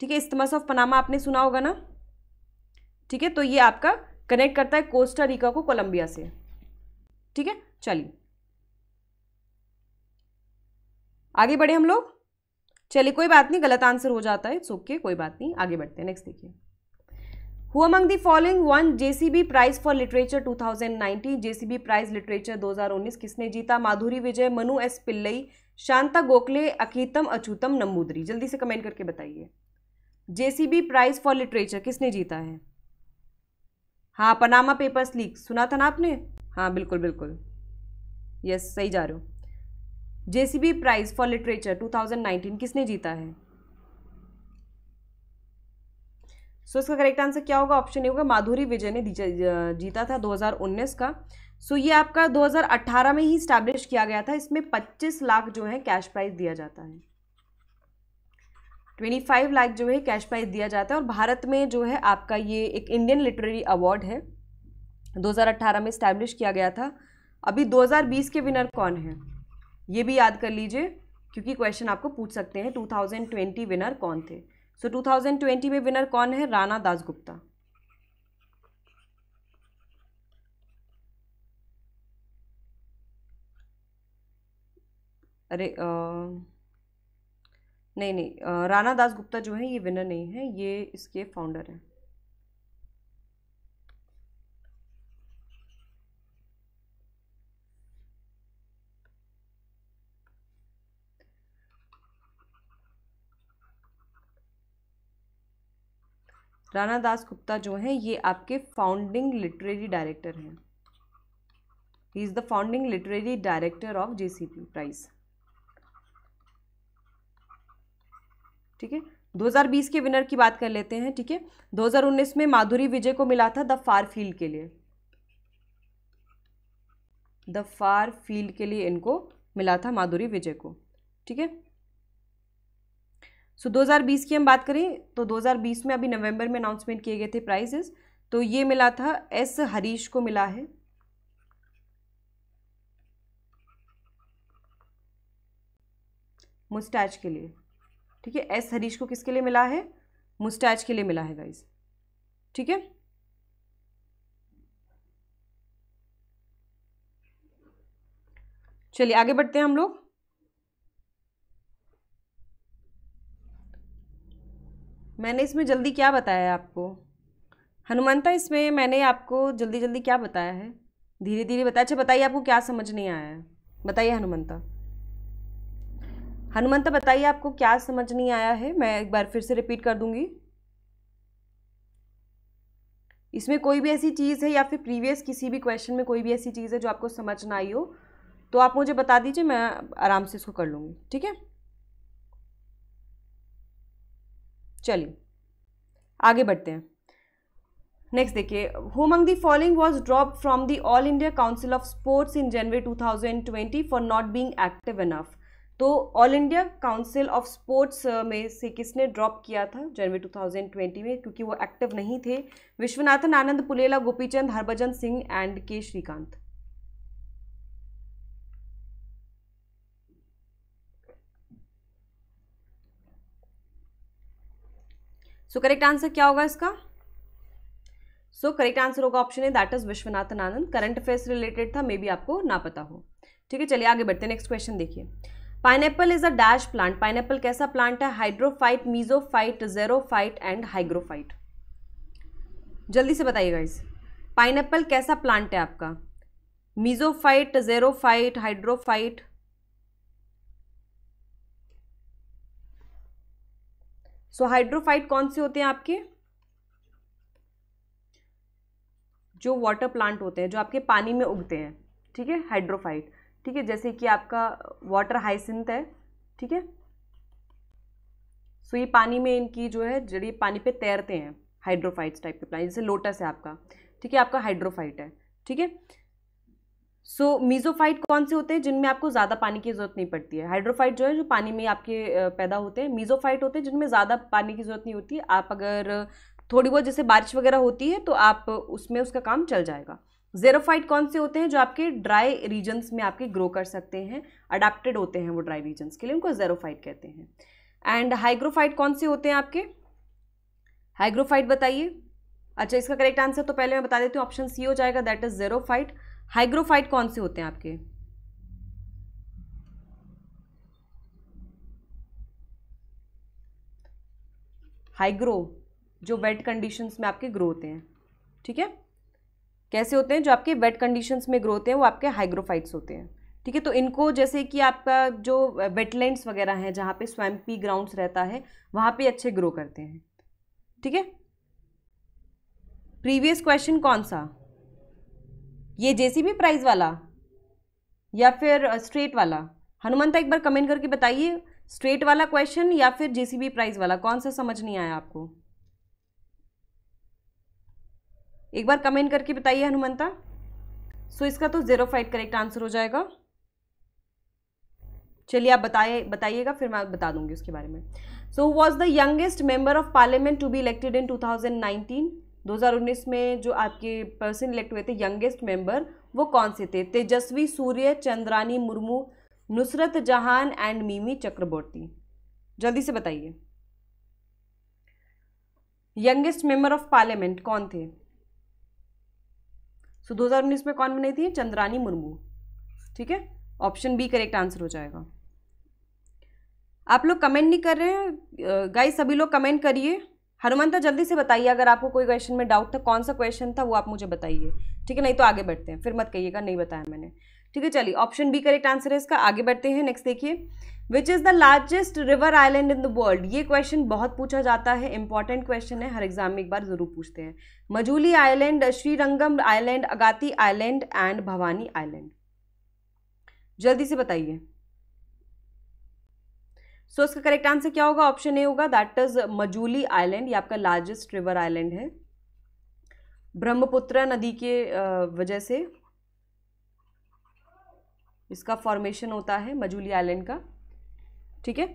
ठीक है इस्थमस ऑफ पनामा आपने सुना होगा ना ठीक है तो ये आपका कनेक्ट करता है कोस्टा रिका को कोलंबिया से ठीक है चलिए आगे बढ़े हम लोग चलिए कोई बात नहीं गलत आंसर हो जाता है इट्स ओके कोई बात नहीं आगे बढ़ते हैं नेक्स्ट देखिए prize for literature two thousand nineteen J C B 2019 literature दो हज़ार उन्नीस किसने जीता माधुरी विजय मनु एस पिल्लई शांता गोखले अकीतम अछूतम नमूदरी जल्दी से कमेंट करके बताइए जेसीबी प्राइज फॉर लिटरेचर किसने जीता है हाँ पनामा पेपर्स लीक सुना था ना आपने हाँ बिल्कुल बिल्कुल यस सही जा रहे हो जेसीबी प्राइज फॉर लिटरेचर 2019 किसने जीता है सो इसका करेक्ट आंसर क्या होगा ऑप्शन ए होगा माधुरी विजय ने जीता था 2019 का सो ये आपका 2018 में ही स्टैब्लिश किया गया था इसमें 25 लाख जो है कैश प्राइज दिया जाता है 25 लाख जो है कैश प्राइज दिया जाता है और भारत में जो है आपका ये एक इंडियन लिटरेरी अवार्ड है 2018 में स्टैब्लिश किया गया था अभी 2020 के विनर कौन है ये भी याद कर लीजिए क्योंकि क्वेश्चन आपको पूछ सकते हैं 2020 विनर कौन थे सो थाउजेंड ट्वेंटी में विनर कौन है राणा दासगुप्ता अरे आ, नहीं नहीं राणा दास गुप्ता जो है ये विनर नहीं है ये इसके फाउंडर हैं राणा दास गुप्ता जो हैं ये आपके फाउंडिंग लिटरेरी डायरेक्टर हैं he is the founding literary director of J C B prize ठीक है 2020 के विनर की बात कर लेते हैं ठीक है 2019 में माधुरी विजय को मिला था द फार फील्ड के लिए द फार फील्ड के लिए इनको मिला था माधुरी विजय को ठीक है सो so, 2020 की हम बात करें तो 2020 में अभी नवंबर में अनाउंसमेंट किए गए थे प्राइजेस तो ये मिला था एस हरीश को मिला है मुस्टैच के लिए ठीक है एस हरीश को किसके लिए मिला है मुस्टैच के लिए मिला है गाइज ठीक है चलिए आगे बढ़ते हैं हम लोग मैंने इसमें जल्दी क्या बताया है आपको हनुमंता इसमें मैंने आपको जल्दी जल्दी क्या बताया है धीरे धीरे बताया अच्छा बताइए आपको क्या समझ नहीं आया है बताइए हनुमंता हनुमंता बताइए आपको क्या समझ नहीं आया है मैं एक बार फिर से रिपीट कर दूंगी इसमें कोई भी ऐसी चीज़ है या फिर प्रीवियस किसी भी क्वेश्चन में कोई भी ऐसी चीज़ है जो आपको समझ ना आई हो तो आप मुझे बता दीजिए मैं आराम से इसको कर लूँगी ठीक है चलिए आगे बढ़ते हैं नेक्स्ट देखिए who among the following was drop from the all India council of sports in January 2020 for not being active enough तो all India council of sports में से किसने ड्रॉप किया था जनवरी 2020 में क्योंकि वो एक्टिव नहीं थे Viswanathan Anand Pullela Gopichand Harbhajan Singh and K Srikanth so correct answer क्या होगा इसका सो करेक्ट आंसर होगा ऑप्शन है that is Viswanathan Anand current affairs related था मे बी आपको ना पता हो ठीक है चलिए आगे बढ़ते नेक्स्ट क्वेश्चन देखिए pineapple is a dash plant pineapple कैसा प्लांट है hydrophyte mesophyte xerophyte and hygrophyte जल्दी से बताइएगा इस पाइनएप्पल कैसा प्लांट है आपका mesophyte xerophyte hydrophyte so hydrophyte कौन से होते हैं आपके जो वाटर प्लांट होते हैं जो आपके पानी में उगते हैं ठीक है हाइड्रोफाइट ठीक है जैसे कि आपका वाटर हाइसिंथ है ठीक है सो ये पानी में इनकी जो है जड़ी पानी पे तैरते हैं हाइड्रोफाइट्स टाइप के प्लांट जैसे लोटस है आपका ठीक है आपका हाइड्रोफाइट है ठीक है सो so, मीजोफाइट कौन से होते हैं जिनमें आपको ज़्यादा पानी की ज़रूरत नहीं पड़ती है हाइड्रोफाइट जो है जो पानी में आपके पैदा होते हैं मीजोफाइट होते हैं जिनमें ज़्यादा पानी की ज़रूरत नहीं होती आप अगर थोड़ी बहुत जैसे बारिश वगैरह होती है तो आप उसमें उसका काम चल जाएगा जेरोफाइट कौन से होते हैं जो आपके ड्राई रीजन्स में आपके ग्रो कर सकते हैं अडाप्टेड होते हैं वो ड्राई रीजन्स के लिए उनको जेरोफाइट कहते हैं एंड हाइग्रोफाइट कौन से होते हैं आपके हाइग्रोफाइट बताइए अच्छा इसका करेक्ट आंसर तो पहले मैं बता देती हूँ ऑप्शन सी हो जाएगा दैट इज जेरोफाइट हाइग्रोफाइट कौन से होते हैं आपके हाइग्रो जो वेट कंडीशंस में आपके ग्रो होते हैं ठीक है कैसे होते हैं जो आपके वेट कंडीशंस में ग्रो होते हैं वो आपके हाइग्रोफाइट्स होते हैं ठीक है तो इनको जैसे कि आपका जो वेटलैंड्स वगैरह हैं जहाँ पे स्वैम्पी ग्राउंड्स रहता है वहाँ पे अच्छे ग्रो करते हैं ठीक है प्रीवियस क्वेश्चन कौन सा ये जेसीबी प्राइस वाला या फिर स्ट्रेट वाला हनुमंता एक बार कमेंट करके बताइए स्ट्रेट वाला क्वेश्चन या फिर जेसीबी प्राइस वाला कौन सा समझ नहीं आया आपको एक बार कमेंट करके बताइए हनुमंता सो इसका तो ज़ीरो फाइट करेक्ट आंसर हो जाएगा चलिए आप बताए बताइएगा फिर मैं बता दूंगी उसके बारे में so was the youngest member of parliament to be elected in 2019 2019 में जो आपके पर्सन इलेक्ट हुए थे यंगेस्ट मेंबर वो कौन से थे तेजस्वी सूर्य चंद्रानी मुर्मू नुसरत जहान एंड मीमी चक्रवर्ती जल्दी से बताइए यंगेस्ट मेंबर ऑफ पार्लियामेंट कौन थे सो so, 2019 में कौन बनी थी चंद्रानी मुर्मू ठीक है ऑप्शन बी करेक्ट आंसर हो जाएगा आप लोग कमेंट नहीं कर रहे हैं गाइस सभी लोग कमेंट करिए हनुमंता जल्दी से बताइए अगर आपको कोई क्वेश्चन में डाउट था कौन सा क्वेश्चन था वो आप मुझे बताइए ठीक है नहीं तो आगे बढ़ते हैं फिर मत कहिएगा नहीं बताया मैंने ठीक है चलिए ऑप्शन बी करेक्ट आंसर है इसका आगे बढ़ते हैं नेक्स्ट देखिए which is the largest river island in the world ये क्वेश्चन बहुत पूछा जाता है इंपॉर्टेंट क्वेश्चन है हर एग्जाम में एक बार ज़रूर पूछते हैं Majuli island Srirangam island Agatti island and Bhavani island जल्दी से बताइए सो so, इसका करेक्ट आंसर क्या होगा ऑप्शन ए होगा दैट इज मजूली आइलैंड ये आपका लार्जेस्ट रिवर आइलैंड है ब्रह्मपुत्र नदी के वजह से इसका फॉर्मेशन होता है मजूली आइलैंड का ठीक है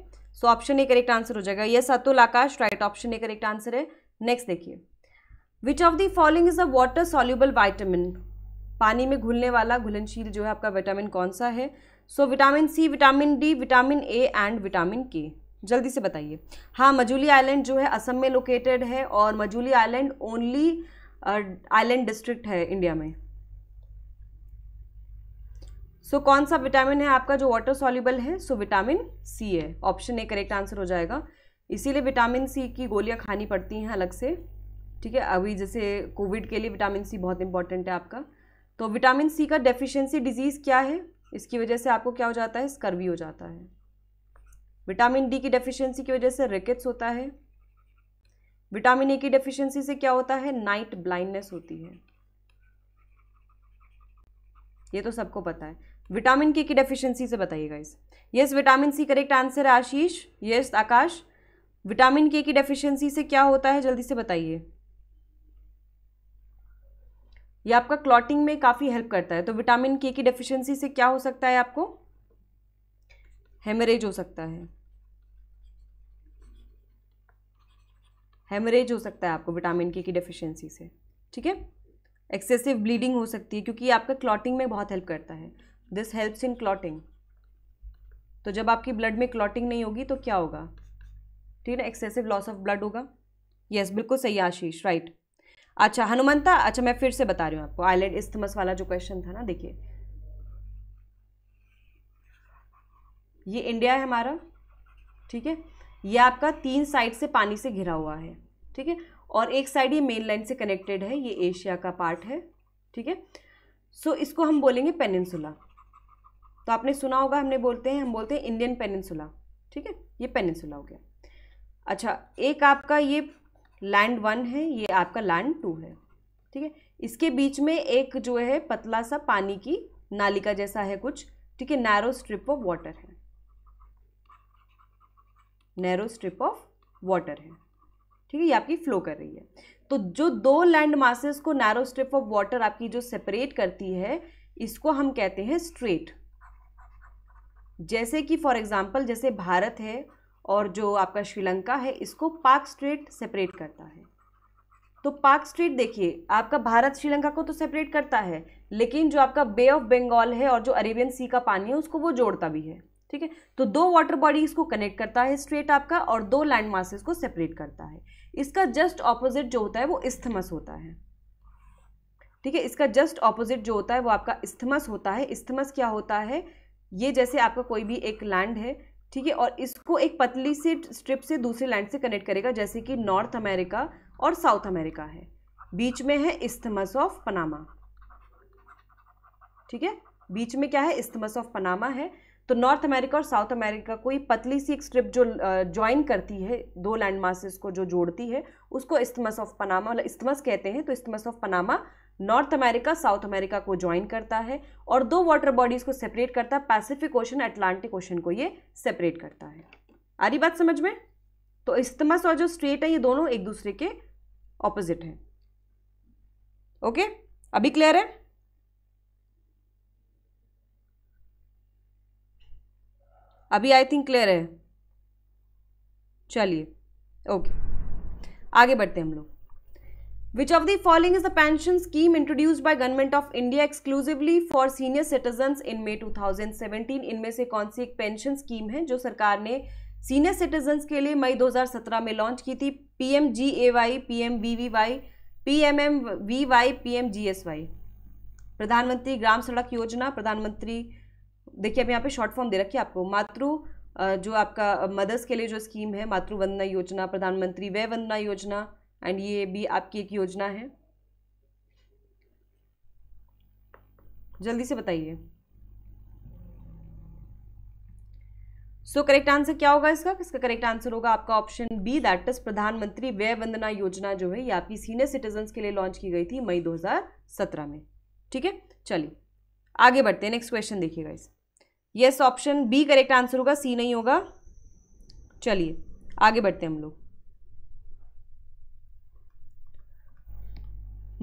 so option A correct answer हो जाएगा yes Atul Akash right option A correct answer है नेक्स्ट देखिए which of the following is a water soluble vitamin पानी में घुलने वाला घुलनशील जो है आपका विटामिन कौन सा है so vitamin C vitamin D vitamin A and vitamin K जल्दी से बताइए हाँ मजूली आइलैंड जो है असम में लोकेटेड है और Majuli island only island district है इंडिया में सो so, कौन सा विटामिन है आपका जो वाटर सॉल्यूबल है सो विटामिन सी है ऑप्शन ए करेक्ट आंसर हो जाएगा इसीलिए विटामिन सी की गोलियां खानी पड़ती हैं अलग से ठीक है अभी जैसे कोविड के लिए विटामिन सी बहुत इंपॉर्टेंट है आपका तो विटामिन सी का डेफिशिएंसी डिजीज़ क्या है इसकी वजह से आपको क्या हो जाता है स्कर्वी हो जाता है विटामिन डी की डेफिशिएंसी की वजह से रिकेट्स होता है विटामिन ए की डेफिशिएंसी से क्या होता है नाइट ब्लाइंडनेस होती है ये तो सबको पता है विटामिन के की डेफिशिएंसी से बताइए इस yes vitamin C correct answer है आशीष यस आकाश विटामिन के की डेफिशिएंसी से क्या होता है जल्दी से बताइए ये आपका क्लॉटिंग में काफ़ी हेल्प करता है तो विटामिन के की डेफिशिएंसी से क्या हो सकता है आपको हेमरेज हो सकता है हेमरेज हो सकता है आपको विटामिन के की डेफिशिएंसी से ठीक है एक्सेसिव ब्लीडिंग हो सकती है क्योंकि ये आपका क्लॉटिंग में बहुत हेल्प करता है दिस हेल्प्स इन क्लॉटिंग तो जब आपकी ब्लड में क्लॉटिंग नहीं होगी तो क्या होगा ठीक है ना एक्सेसिव लॉस ऑफ ब्लड होगा यस yes, बिल्कुल सही आशीष राइट अच्छा हनुमंता अच्छा मैं फिर से बता रही हूँ आपको आइलैंड इस्थमस वाला जो क्वेश्चन था ना देखिए ये इंडिया है हमारा ठीक है ये आपका तीन साइड से पानी से घिरा हुआ है ठीक है और एक साइड ये मेन लाइन से कनेक्टेड है ये एशिया का पार्ट है ठीक है सो इसको हम बोलेंगे पेनिनसुला तो आपने सुना होगा हमने बोलते हैं हम बोलते हैं इंडियन पेनिनसुला ठीक है ये पेनिनसुला हो गया अच्छा एक आपका ये लैंड वन है ये आपका लैंड टू है ठीक है इसके बीच में एक जो है पतला सा पानी की नालिका जैसा है कुछ ठीक है नैरो स्ट्रिप ऑफ वाटर है नैरो स्ट्रिप ऑफ वाटर है ठीक है ये आपकी फ्लो कर रही है तो जो दो लैंड मासेस को नैरो स्ट्रिप ऑफ वाटर आपकी जो सेपरेट करती है इसको हम कहते हैं स्ट्रेट जैसे कि फॉर एग्जाम्पल जैसे भारत है और जो आपका श्रीलंका है इसको पाक स्ट्रेट सेपरेट करता है तो पाक स्ट्रेट देखिए आपका भारत श्रीलंका को तो सेपरेट करता है लेकिन जो आपका बे ऑफ बंगाल है और जो अरेबियन सी का पानी है उसको वो जोड़ता भी है ठीक है तो दो वाटर बॉडीज़ को कनेक्ट करता है स्ट्रेट आपका और दो लैंड मासेस को सेपरेट करता है इसका जस्ट ऑपोजिट जो होता है वो इस्थमस होता है ठीक है इसका जस्ट ऑपोजिट जो होता है वो आपका इस्थमस होता है इस्थमस क्या होता है ये जैसे आपका कोई भी एक लैंड है ठीक है और इसको एक पतली सी स्ट्रिप से दूसरे लैंड से कनेक्ट करेगा जैसे कि नॉर्थ अमेरिका और साउथ अमेरिका है बीच में है इस्थमस ऑफ पनामा ठीक है बीच में क्या है इस्थमस ऑफ पनामा है तो नॉर्थ अमेरिका और साउथ अमेरिका को ये पतली सी एक स्ट्रिप जो ज्वाइन करती है दो लैंड मासेस को जो जोड़ती है उसको इस्थमस ऑफ पनामा इस्थमस कहते हैं तो isthmus of Panama North America South America को ज्वाइन करता है और दो वाटर बॉडीज़ को सेपरेट करता है पैसिफिक ओशन अटलांटिक ओशन को ये सेपरेट करता है आ रही बात समझ में तो इस्तमस और जो स्ट्रेट है ये दोनों एक दूसरे के ऑपोजिट हैं ओके अभी क्लियर है अभी आई थिंक क्लियर है चलिए ओके आगे बढ़ते हैं हम लोग Which of the following is the pension scheme introduced by Government of India exclusively for senior citizens in May 2017? इनमें से कौन सी एक पेंशन स्कीम है जो सरकार ने सीनियर सिटीजन्स के लिए मई 2017 में लॉन्च की थी P M G A Y P M V V Y P M M V Y P M G S Y Pradhanmantri Gram सड़क योजना प्रधानमंत्री देखिए अब यहाँ पे शॉर्ट फॉर्म दे रखिए आपको मातृ जो आपका मदर्स के लिए जो स्कीम है मातृ वंदना योजना प्रधानमंत्री वय वंदना योजना एंड ये भी आपकी एक योजना है जल्दी से बताइए सो करेक्ट आंसर क्या होगा इसका इसका करेक्ट आंसर होगा आपका ऑप्शन बी दैट इज प्रधानमंत्री व्यय वंदना योजना जो है ये आपकी सीनियर सिटीजन के लिए लॉन्च की गई थी मई 2017 में ठीक है चलिए आगे बढ़ते हैं नेक्स्ट क्वेश्चन देखिएगा इस yes option B correct answer होगा सी नहीं होगा चलिए आगे बढ़ते हैं हम लोग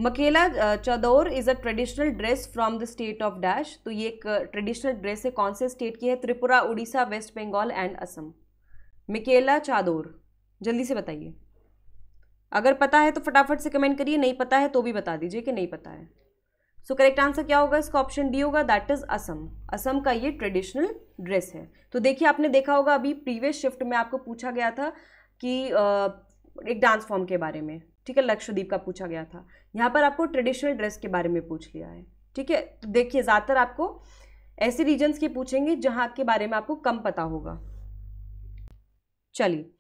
Mekhela Chador is a traditional dress from the state of dash तो ये एक ट्रेडिशनल ड्रेस है कौन से स्टेट की है त्रिपुरा उड़ीसा वेस्ट बंगाल एंड असम मकेला चादौर जल्दी से बताइए अगर पता है तो फटाफट से कमेंट करिए नहीं पता है तो भी बता दीजिए कि नहीं पता है सो करेक्ट आंसर क्या होगा इसका ऑप्शन डी होगा दैट इज़ असम असम का ये ट्रेडिशनल ड्रेस है तो देखिए आपने देखा होगा अभी प्रीवियस शिफ्ट में आपको पूछा गया था कि एक डांस फॉर्म के बारे में ठीक है लक्षद्वीप का पूछा गया था यहाँ पर आपको ट्रेडिशनल ड्रेस के बारे में पूछ लिया है ठीक है तो देखिए ज़्यादातर आपको ऐसे रीजन्स के पूछेंगे जहाँ के बारे में आपको कम पता होगा चलिए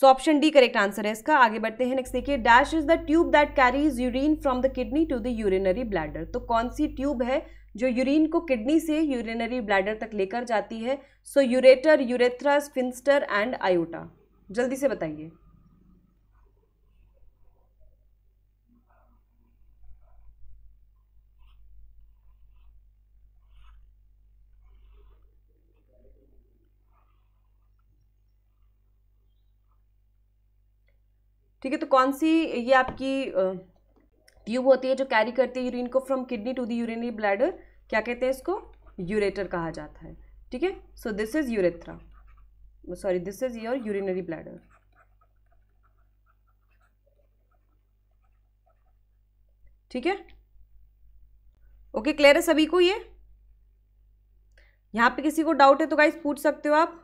so option D correct answer है इसका आगे बढ़ते हैं नेक्स्ट देखिए dash is the tube that carries urine from the kidney to the urinary bladder तो कौन सी ट्यूब है जो यूरिन को किडनी से यूरिनरी ब्लैडर तक लेकर जाती है so ureter urethra sphincter and iota जल्दी से बताइए ठीक है तो कौन सी ये आपकी ट्यूब होती है जो कैरी करती है यूरिन को from kidney to the urinary bladder क्या कहते हैं इसको यूरेटर कहा जाता है ठीक है so this is urethra sorry this is your urinary bladder ठीक है ओके क्लियर है सभी को ये यहां पे किसी को डाउट है तो गाइस पूछ सकते हो आप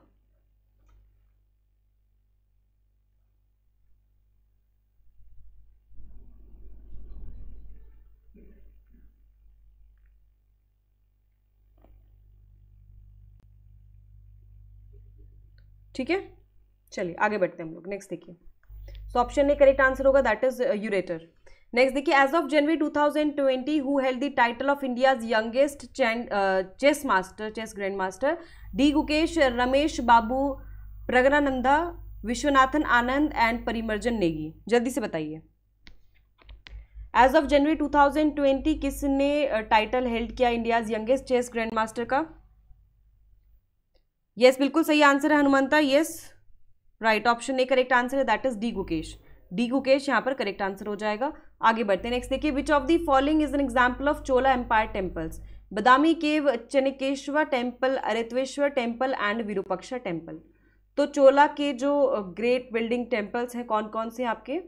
ठीक है चलिए आगे बढ़ते हैं हम लोग नेक्स्ट देखिए so option A correct answer होगा दैट इज यूरेटर नेक्स्ट देखिए as of January 2020 who held the title of India's youngest chess master chess grand master D Gukesh Ramesh Babu Praggnanandhaa Viswanathan Anand and Parimarjan Negi जल्दी से बताइए एज ऑफ जनवरी 2020 किसने टाइटल uh, हेल्ड किया India's youngest chess grand master का yes बिल्कुल सही आंसर है Hanumanta yes right option A correct answer है that is D Gukesh D Gukesh यहाँ पर करेक्ट आंसर हो जाएगा आगे बढ़ते हैं नेक्स्ट देखिए which of the following is an example of Chola empire temples Badami cave Chennakeshava temple Airavatesvara temple and Virupaksha temple तो चोला के जो ग्रेट बिल्डिंग टेम्पल्स हैं कौन कौन से आपके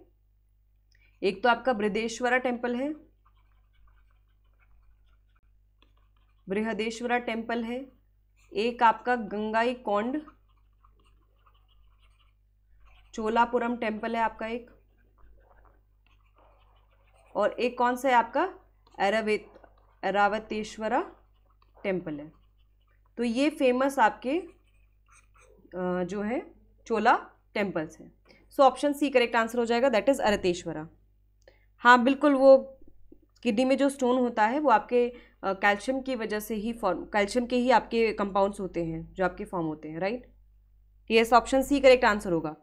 एक तो आपका बृहदेश्वरा टेम्पल है बृहदेश्वरा टेम्पल है एक आपका गंगाई कौंड चोलापुरम टेम्पल है आपका एक और एक कौन सा है आपका अरावेत अरावतेश्वरा टेम्पल है तो ये फेमस आपके जो है चोला टेम्पल्स हैं so option C correct answer हो जाएगा दैट इज़ अरतेश्वरा हाँ बिल्कुल वो किडनी में जो स्टोन होता है वो आपके कैल्शियम की वजह से ही फॉर्म कैल्शियम के ही आपके कंपाउंड्स होते हैं जो आपके फॉर्म होते हैं राइट ये ऑप्शन सी करेक्ट आंसर होगा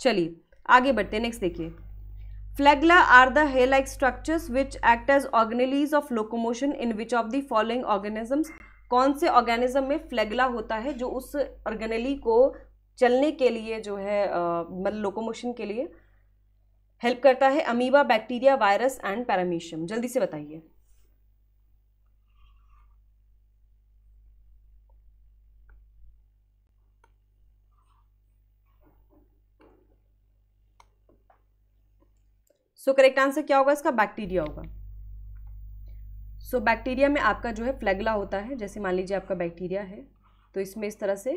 चलिए आगे बढ़ते हैं नेक्स्ट देखिए flagella are the hair like structures which act as organelles of locomotion in which of the following organisms कौन से ऑर्गेनिज्म में फ्लैगला होता है जो उस ऑर्गेनली को चलने के लिए जो है मतलब लोकोमोशन के लिए हेल्प करता है amoeba bacteria virus and paramecium जल्दी से बताइए सो करेक्ट आंसर क्या होगा इसका बैक्टीरिया होगा सो so, बैक्टीरिया में आपका जो है फ्लैगला होता है जैसे मान लीजिए आपका बैक्टीरिया है तो इसमें इस तरह से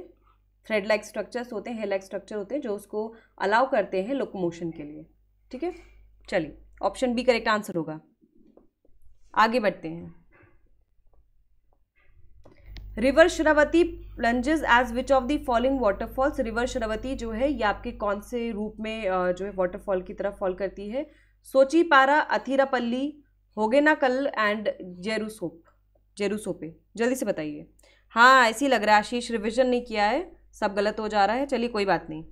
थ्रेड लाइक स्ट्रक्चर्स होते हैं हेलाइक स्ट्रक्चर होते हैं जो उसको अलाउ करते हैं लोकोमोशन के लिए ठीक है चलिए ऑप्शन बी करेक्ट आंसर होगा आगे बढ़ते हैं river Sharavati plunges as which of the following waterfalls river Sharavati जो है ये आपके कौन से रूप में जो है वाटरफॉल की तरफ फॉल करती है सोचीपारा अथिरापल्ली होगेनाकल एंड जेरूसोप जेरूसोपे जल्दी से बताइए हाँ ऐसी लग रहा है आशीष रिविजन नहीं किया है सब गलत हो जा रहा है चलिए कोई बात नहीं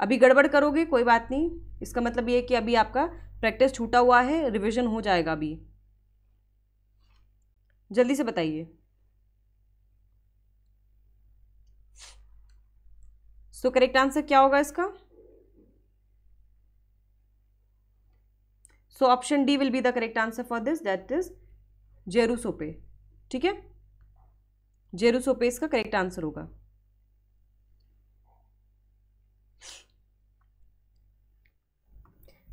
अभी गड़बड़ करोगे कोई बात नहीं इसका मतलब ये है कि अभी आपका प्रैक्टिस छूटा हुआ है रिविजन हो जाएगा अभी जल्दी से बताइए सो करेक्ट आंसर क्या होगा इसका so option D will be the correct answer for this that is Gersoppa ठीक है जेरूसोपे इसका करेक्ट आंसर होगा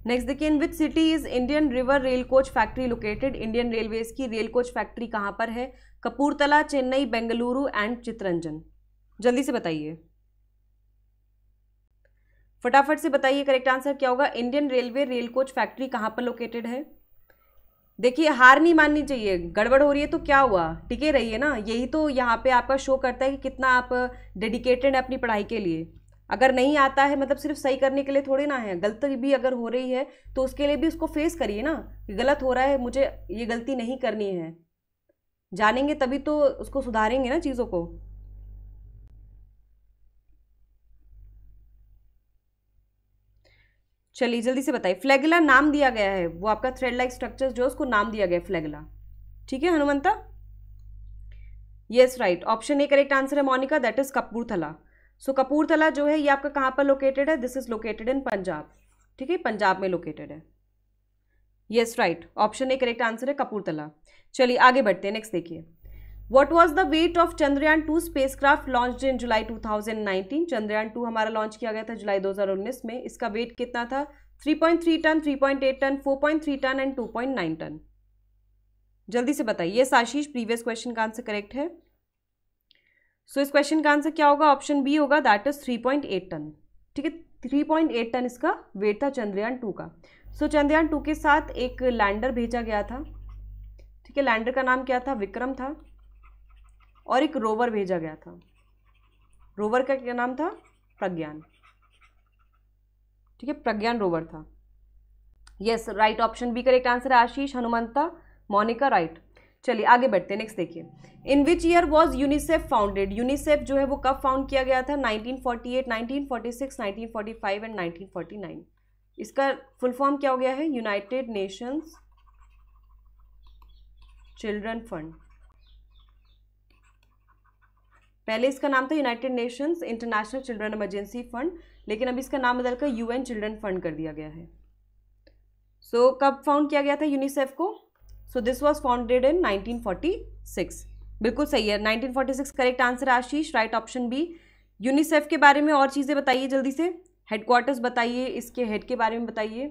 नेक्स्ट देखिए in which city is Indian river rail coach factory located Indian railways की रेल कोच फैक्ट्री कहां पर है कपूरतला चेन्नई बेंगलुरु एंड चित्रंजन जल्दी से बताइए फटाफट से बताइए करेक्ट आंसर क्या होगा Indian railway rail coach factory कहाँ पर लोकेटेड है देखिए हार नहीं माननी चाहिए गड़बड़ हो रही है तो क्या हुआ टिके रहिए ना यही तो यहाँ पे आपका शो करता है कि कितना आप डेडिकेटेड हैं अपनी पढ़ाई के लिए अगर नहीं आता है मतलब सिर्फ सही करने के लिए थोड़ी ना है गलती भी अगर हो रही है तो उसके लिए भी उसको फेस करिए ना कि गलत हो रहा है मुझे ये गलती नहीं करनी है जानेंगे तभी तो उसको सुधारेंगे ना चीज़ों को चलिए जल्दी से बताइए फ्लैगला नाम दिया गया है वो आपका थ्रेड लाइक स्ट्रक्चर जो है उसको नाम दिया गया फ्लैगला ठीक है Hanumanta yes right option A correct answer है Monica that is Kapurthala so Kapurthala जो है ये आपका कहाँ पर लोकेटेड है this is located in Punjab ठीक है पंजाब में लोकेटेड है yes right option A correct answer है कपूरथला चलिए आगे बढ़ते हैं नेक्स्ट देखिए what was the weight of Chandrayaan two spacecraft launch in July 2019 Chandrayaan two हमारा लॉन्च किया गया था जुलाई 2019 में इसका वेट कितना था 3.3 ton 3.8 ton 4.3 ton and 2.9 ton जल्दी से बताइए साशीष प्रीवियस क्वेश्चन का आंसर करेक्ट है सो so, इस क्वेश्चन का आंसर क्या होगा ऑप्शन बी होगा दैट इज 3.8 टन ठीक है 3.8 टन इसका वेट था चंद्रयान टू का सो so, चंद्रयान टू के साथ एक लैंडर भेजा गया था ठीक है लैंडर का नाम क्या था विक्रम था और एक रोवर भेजा गया था रोवर का क्या नाम था प्रज्ञान ठीक है प्रज्ञान रोवर था yes right option B correct answer है आशीष हनुमंता मोनिका राइट चलिए आगे बढ़ते हैं नेक्स्ट देखिए in which year was UNICEF founded UNICEF जो है वो कब फाउंड किया गया था 1948, 1946, 1945 एंड 1949 इसका फुल फॉर्म क्या हो गया है यूनाइटेड नेशंस चिल्ड्रन फंड पहले इसका नाम था United Nations International Children Emergency Fund लेकिन अब इसका नाम बदलकर यूएन चिल्ड्रन फंड कर दिया गया है सो so, कब फाउंड किया गया था यूनिसेफ को so this was founded in 1946 बिल्कुल सही है 1946 correct answer Ashish right option B UNICEF के बारे में और चीज़ें बताइए जल्दी से हेडक्वार्टर्स बताइए इसके हेड के बारे में बताइए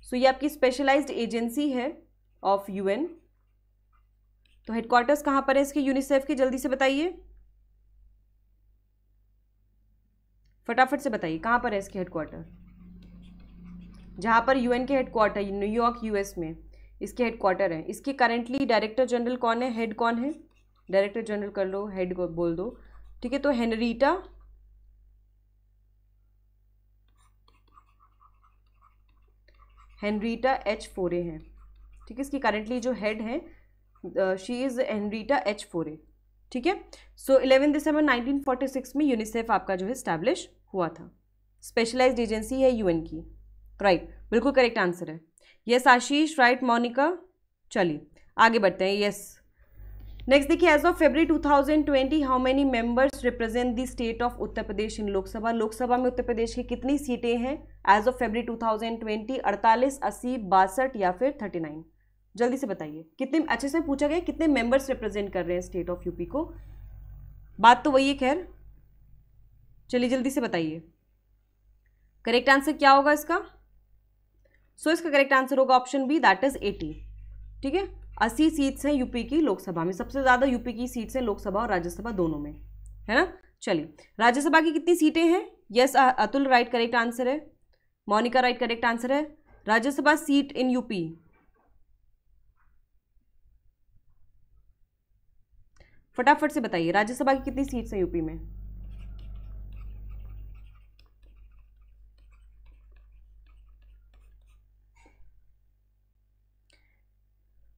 सो so, ये आपकी स्पेशलाइज्ड एजेंसी है ऑफ यूएन तो हेडक्वार्टर्स कहाँ पर है इसके यूनिसेफ के जल्दी से बताइए फटाफट से बताइए कहाँ पर है इसके हेडक्वार्टर जहाँ पर यूएन के हेडक्वार्टर न्यूयॉर्क यूएस में इसके हेडक्वार्टर है इसके करेंटली डायरेक्टर जनरल कौन है हेड कौन है डायरेक्टर जनरल कर लो हेड बोल दो ठीक है तो हेनरीटा हेनरीटा एच फोरे हैं ठीक है इसकी करेंटली जो हेड है she is Henrietta H Fore ए ठीक है so eleven December nineteen forty six में यूनिसेफ आपका जो है स्टैब्लिश हुआ था स्पेशलाइज्ड एजेंसी है यूएन की राइट right, बिल्कुल करेक्ट आंसर है यस आशीष राइट मोनिका चलिए आगे बढ़ते हैं यस नेक्स्ट देखिए as of February twenty how many members represent the state of Uttar Pradesh in Lok Sabha Lok Sabha में उत्तर प्रदेश की कितनी सीटें हैं एज ऑफ फेबर ट्वेंटी अड़तालीस अस्सी बासठ या फिर थर्टी नाइन जल्दी से बताइए कितने अच्छे से पूछा गया कितने मेंबर्स रिप्रेजेंट कर रहे हैं स्टेट ऑफ यूपी को बात तो वही है खैर चलिए जल्दी से बताइए करेक्ट आंसर क्या होगा इसका सो so, इसका करेक्ट आंसर होगा option B that is eighty ठीक है अस्सी सीट्स हैं यूपी की लोकसभा में सबसे ज़्यादा यूपी की सीट्स हैं लोकसभा और राज्यसभा दोनों में है ना चलिए राज्यसभा की कितनी सीटें हैं yes Atul right correct answer है मोनिका राइट करेक्ट आंसर है राज्यसभा सीट इन यूपी फटाफट से बताइए राज्यसभा की कितनी सीट्स हैं यूपी में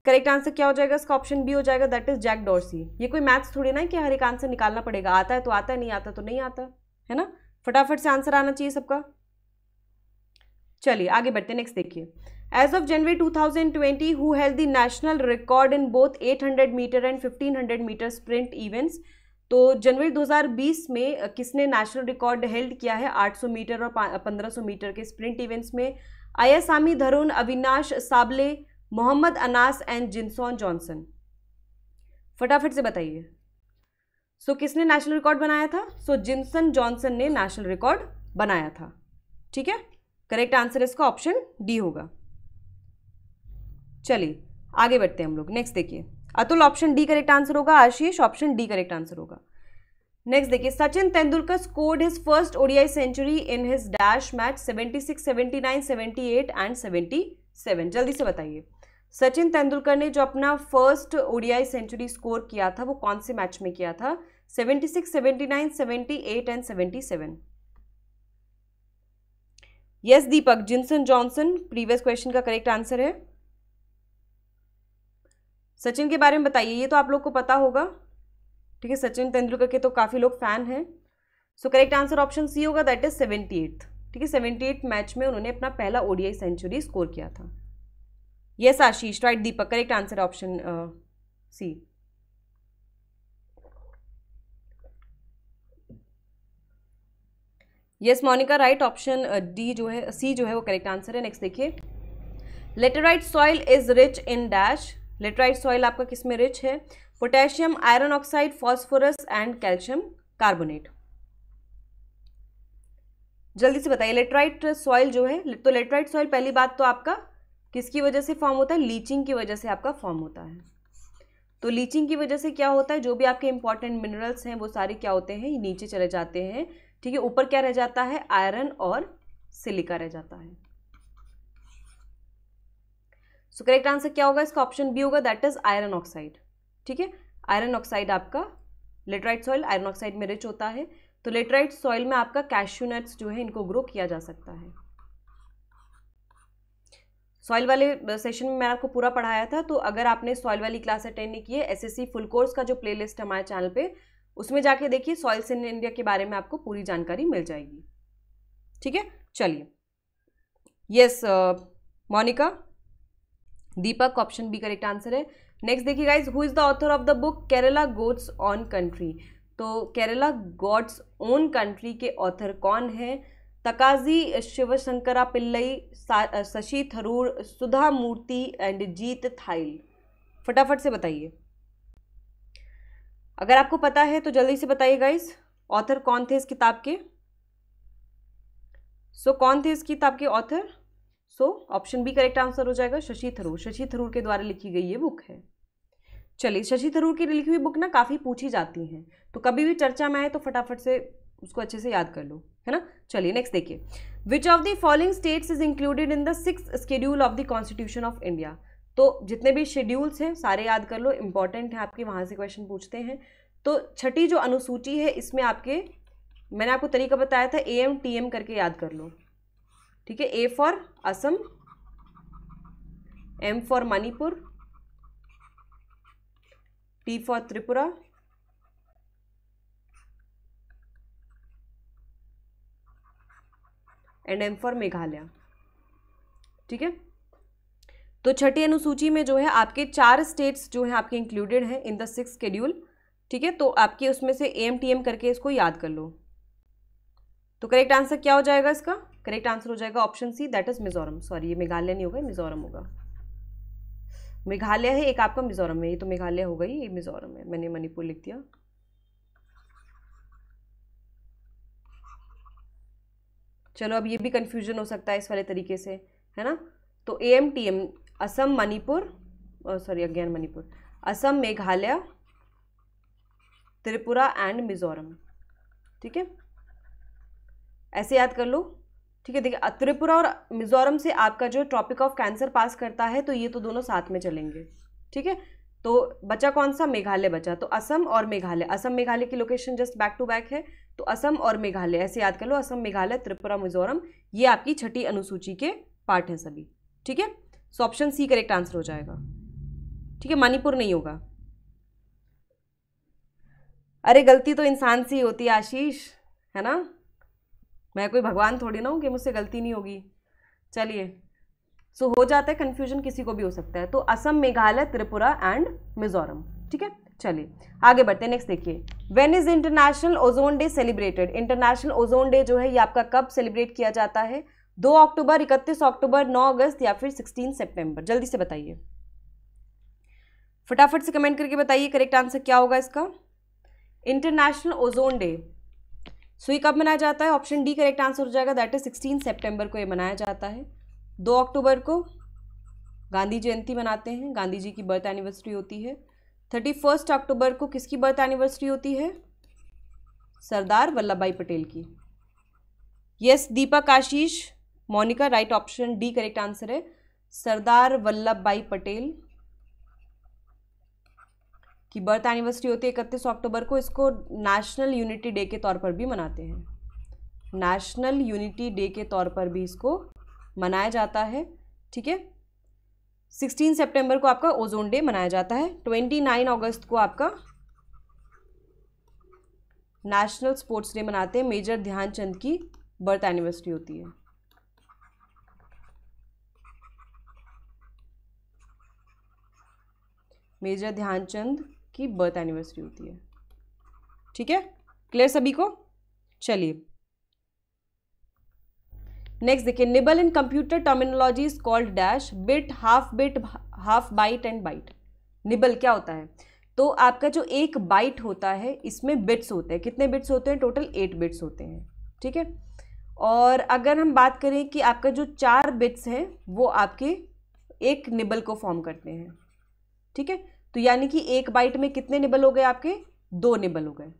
करेक्ट आंसर क्या हो जाएगा इसका ऑप्शन बी हो जाएगा दैट इज जैक डॉर्सी ये कोई मैथ्स थोड़ी ना है कि हर एक आंसर निकालना पड़ेगा आता है तो आता है नहीं आता तो नहीं आता है ना फटाफट से आंसर आना चाहिए सबका चलिए आगे बढ़ते नेक्स्ट देखिए As of January 2020, who held the national record in both 800 metre and 1500 metre sprint events तो जनवरी 2020 में किसने नेशनल रिकॉर्ड हेल्ड किया है 800 मीटर और 1500 मीटर के स्प्रिंट इवेंट्स में आयासामी धरुण अविनाश साबले मोहम्मद अनास एंड जिनसॉन जॉनसन फटाफट से बताइए सो so, किसने नेशनल रिकॉर्ड बनाया था सो so, जिनसन जॉनसन ने नेशनल रिकॉर्ड बनाया था ठीक है करेक्ट आंसर इसका ऑप्शन डी होगा चलिए आगे बढ़ते हैं हम लोग नेक्स्ट देखिए Atul option D correct answer होगा Ashish option D correct answer होगा नेक्स्ट देखिए Sachin Tendulkar scored his first ODI century in his dash match 76, 79, 78 and 77 जल्दी से बताइए सचिन तेंदुलकर ने जो अपना फर्स्ट ओडीआई सेंचुरी स्कोर किया था वो कौन से मैच में किया था 76, 79, 78 and 77 yes yes, Deepak Jinson Johnson previous question का करेक्ट आंसर है सचिन के बारे में बताइए ये तो आप लोग को पता होगा ठीक है सचिन तेंदुलकर के तो काफ़ी लोग फ़ैन हैं सो करेक्ट आंसर ऑप्शन सी होगा दैट इज सेवेंटी ठीक है सेवेंटी मैच में उन्होंने अपना पहला ओडीआई सेंचुरी स्कोर किया था yes Ashish right Deepak correct answer option C yes Monika right option D जो है सी जो है वो करेक्ट आंसर है नेक्स्ट देखिए right soil is rich in dash laterite soil आपका किस में रिच है potassium iron oxide phosphorus and calcium carbonate जल्दी से बताइए लेटराइट सॉइल जो है तो लेटराइट सॉइल पहली बात तो आपका किसकी वजह से फॉर्म होता है लीचिंग की वजह से आपका फॉर्म होता है तो लीचिंग की वजह से क्या होता है जो भी आपके इंपॉर्टेंट मिनरल्स हैं वो सारे क्या होते हैं नीचे चले जाते हैं ठीक है ऊपर क्या रह जाता है आयरन और सिलिका रह जाता है सो करेक्ट आंसर क्या होगा इसका ऑप्शन बी होगा दैट इज आयरन ऑक्साइड ठीक है आयरन ऑक्साइड आपका लेटराइट सॉइल आयरन ऑक्साइड में रिच होता है तो लेटराइट सॉइल में आपका कैश्यूनट्स जो है इनको ग्रो किया जा सकता है सॉइल वाले सेशन uh, में मैंने आपको पूरा पढ़ाया था तो अगर आपने सॉइल वाली क्लास अटेंड नहीं की है एसएससी फुल कोर्स का जो प्लेलिस्ट हमारे चैनल पे उसमें जाके देखिए सॉइल्स इन इंडिया के बारे में आपको पूरी जानकारी मिल जाएगी ठीक है चलिए yes Monika uh, Deepak option B correct answer है नेक्स्ट देखिए guys who is the author of the book Kerala God's own country तो केरला गॉड्स ओन कंट्री के ऑथर कौन है तकाजी शिवशंकरा पिल्लई शशि थरूर सुधा मूर्ति एंड जीत थाइल फटाफट से बताइए अगर आपको पता है तो जल्दी से बताइए गाइज ऑथर कौन थे इस किताब के सो so, कौन थे इस किताब के author so option B correct answer हो जाएगा शशि थरूर शशि थरूर के द्वारा लिखी गई ये बुक है चलिए शशि थरूर की लिखी हुई बुक ना काफ़ी पूछी जाती हैं तो कभी भी चर्चा में आए तो फटाफट से उसको अच्छे से याद कर लो है ना चलिए नेक्स्ट देखिए which of the following states is included in the six schedule of the constitution of India तो जितने भी शेड्यूल्स हैं सारे याद कर लो इंपॉर्टेंट है आपके वहाँ से क्वेश्चन पूछते हैं तो छठी जो अनुसूची है इसमें आपके मैंने आपको तरीका बताया था ए एम टी एम करके याद कर लो ठीक है A for Assam M for Manipur T for Tripura and M for Meghalaya ठीक है तो छठी अनुसूची में जो है आपके चार स्टेट्स जो हैं आपके इंक्लूडेड हैं इन द सिक्स शेड्यूल ठीक है तो आपके उसमें से एम टी एम करके इसको याद कर लो तो करेक्ट आंसर क्या हो जाएगा इसका करेक्ट आंसर हो जाएगा option C that is Mizoram sorry ये मेघालय नहीं होगा मिजोरम होगा मेघालय है एक आपका मिजोरम है ये तो मेघालय हो गई ये मिजोरम है मैंने मणिपुर लिख दिया चलो अब ये भी कन्फ्यूजन हो सकता है इस वाले तरीके से है ना तो A M T M Assam Manipur sorry अज्ञान मणिपुर असम मेघालय त्रिपुरा एंड मिजोरम ठीक है ऐसे याद कर लो ठीक है देखिए त्रिपुरा और मिजोरम से आपका जो ट्रॉपिक ऑफ कैंसर पास करता है तो ये तो दोनों साथ में चलेंगे ठीक है तो बचा कौन सा मेघालय बचा तो असम और मेघालय असम मेघालय की location just back to back है तो असम और मेघालय ऐसे याद कर लो असम मेघालय त्रिपुरा मिजोरम ये आपकी छठी अनुसूची के पार्ट हैं सभी ठीक है so option C correct answer हो जाएगा ठीक है मणिपुर नहीं होगा अरे गलती तो इंसान से ही होती है आशीष है ना मैं कोई भगवान थोड़ी ना हूँ कि मुझसे गलती नहीं होगी चलिए सो so, हो जाता है कन्फ्यूजन किसी को भी हो सकता है तो असम मेघालय त्रिपुरा एंड मिजोरम ठीक है चलिए आगे बढ़ते हैं नेक्स्ट देखिए when is international ozone day celebrated international ozone day जो है ये आपका कब सेलिब्रेट किया जाता है दो अक्टूबर इकतीस अक्टूबर नौ अगस्त या फिर सिक्सटीन सेप्टेम्बर जल्दी से बताइए फटाफट से कमेंट करके बताइए करेक्ट आंसर क्या होगा इसका इंटरनेशनल ओजोन डे सो ये कब मनाया जाता है ऑप्शन डी करेक्ट आंसर हो जाएगा दैट इज सिक्सटीन सेप्टेम्बर को ये मनाया जाता है दो अक्टूबर को गांधी जयंती मनाते हैं गांधी जी की बर्थ एनिवर्सरी होती है थर्टी फर्स्ट अक्टूबर को किसकी बर्थ एनिवर्सरी होती है सरदार वल्लभ भाई पटेल की yes Deepak Ashish Monika right option D correct answer है सरदार वल्लभ भाई पटेल कि बर्थ एनिवर्सरी होती है इकतीस अक्टूबर को इसको नेशनल यूनिटी डे के तौर पर भी मनाते हैं नेशनल यूनिटी डे के तौर पर भी इसको मनाया जाता है ठीक है सिक्सटीन सितंबर को आपका ओजोन डे मनाया जाता है ट्वेंटी नाइन अगस्त को आपका नेशनल स्पोर्ट्स डे मनाते हैं मेजर ध्यानचंद की बर्थ एनिवर्सरी होती है मेजर ध्यानचंद की बर्थ एनिवर्सरी होती है ठीक है क्लियर सभी को चलिए नेक्स्ट देखिए nibble in computer terminology is called dash bit half bit half byte and byte nibble क्या होता है तो आपका जो एक बाइट होता है इसमें बिट्स होते हैं कितने बिट्स होते हैं टोटल एट बिट्स होते हैं ठीक है और अगर हम बात करें कि आपका जो चार बिट्स हैं वो आपके एक निबल को फॉर्म करते हैं ठीक है तो यानी कि एक बाइट में कितने निबल हो गए आपके दो निबल हो गए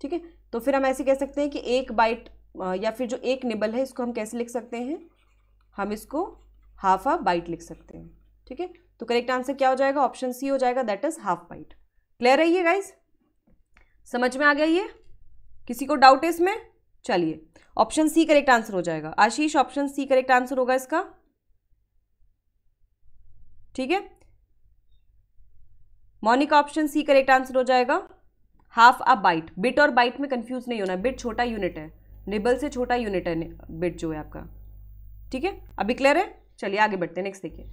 ठीक है तो फिर हम ऐसे कह सकते हैं कि एक बाइट या फिर जो एक निबल है इसको हम कैसे लिख सकते हैं हम इसको हाफ आ बाइट लिख सकते हैं ठीक है तो करेक्ट आंसर क्या हो जाएगा ऑप्शन सी हो जाएगा that is half byte clear है ये गाइज समझ में आ गया ये किसी को डाउट है इसमें चलिए ऑप्शन सी करेक्ट आंसर हो जाएगा Ashish option C correct answer होगा इसका ठीक है Monika option C correct answer हो जाएगा हाफ अ बाइट बिट और बाइट में कंफ्यूज नहीं होना बिट छोटा यूनिट है निबल से छोटा यूनिट है बिट जो है आपका ठीक है अभी क्लियर है चलिए आगे बढ़ते हैं नेक्स्ट देखिए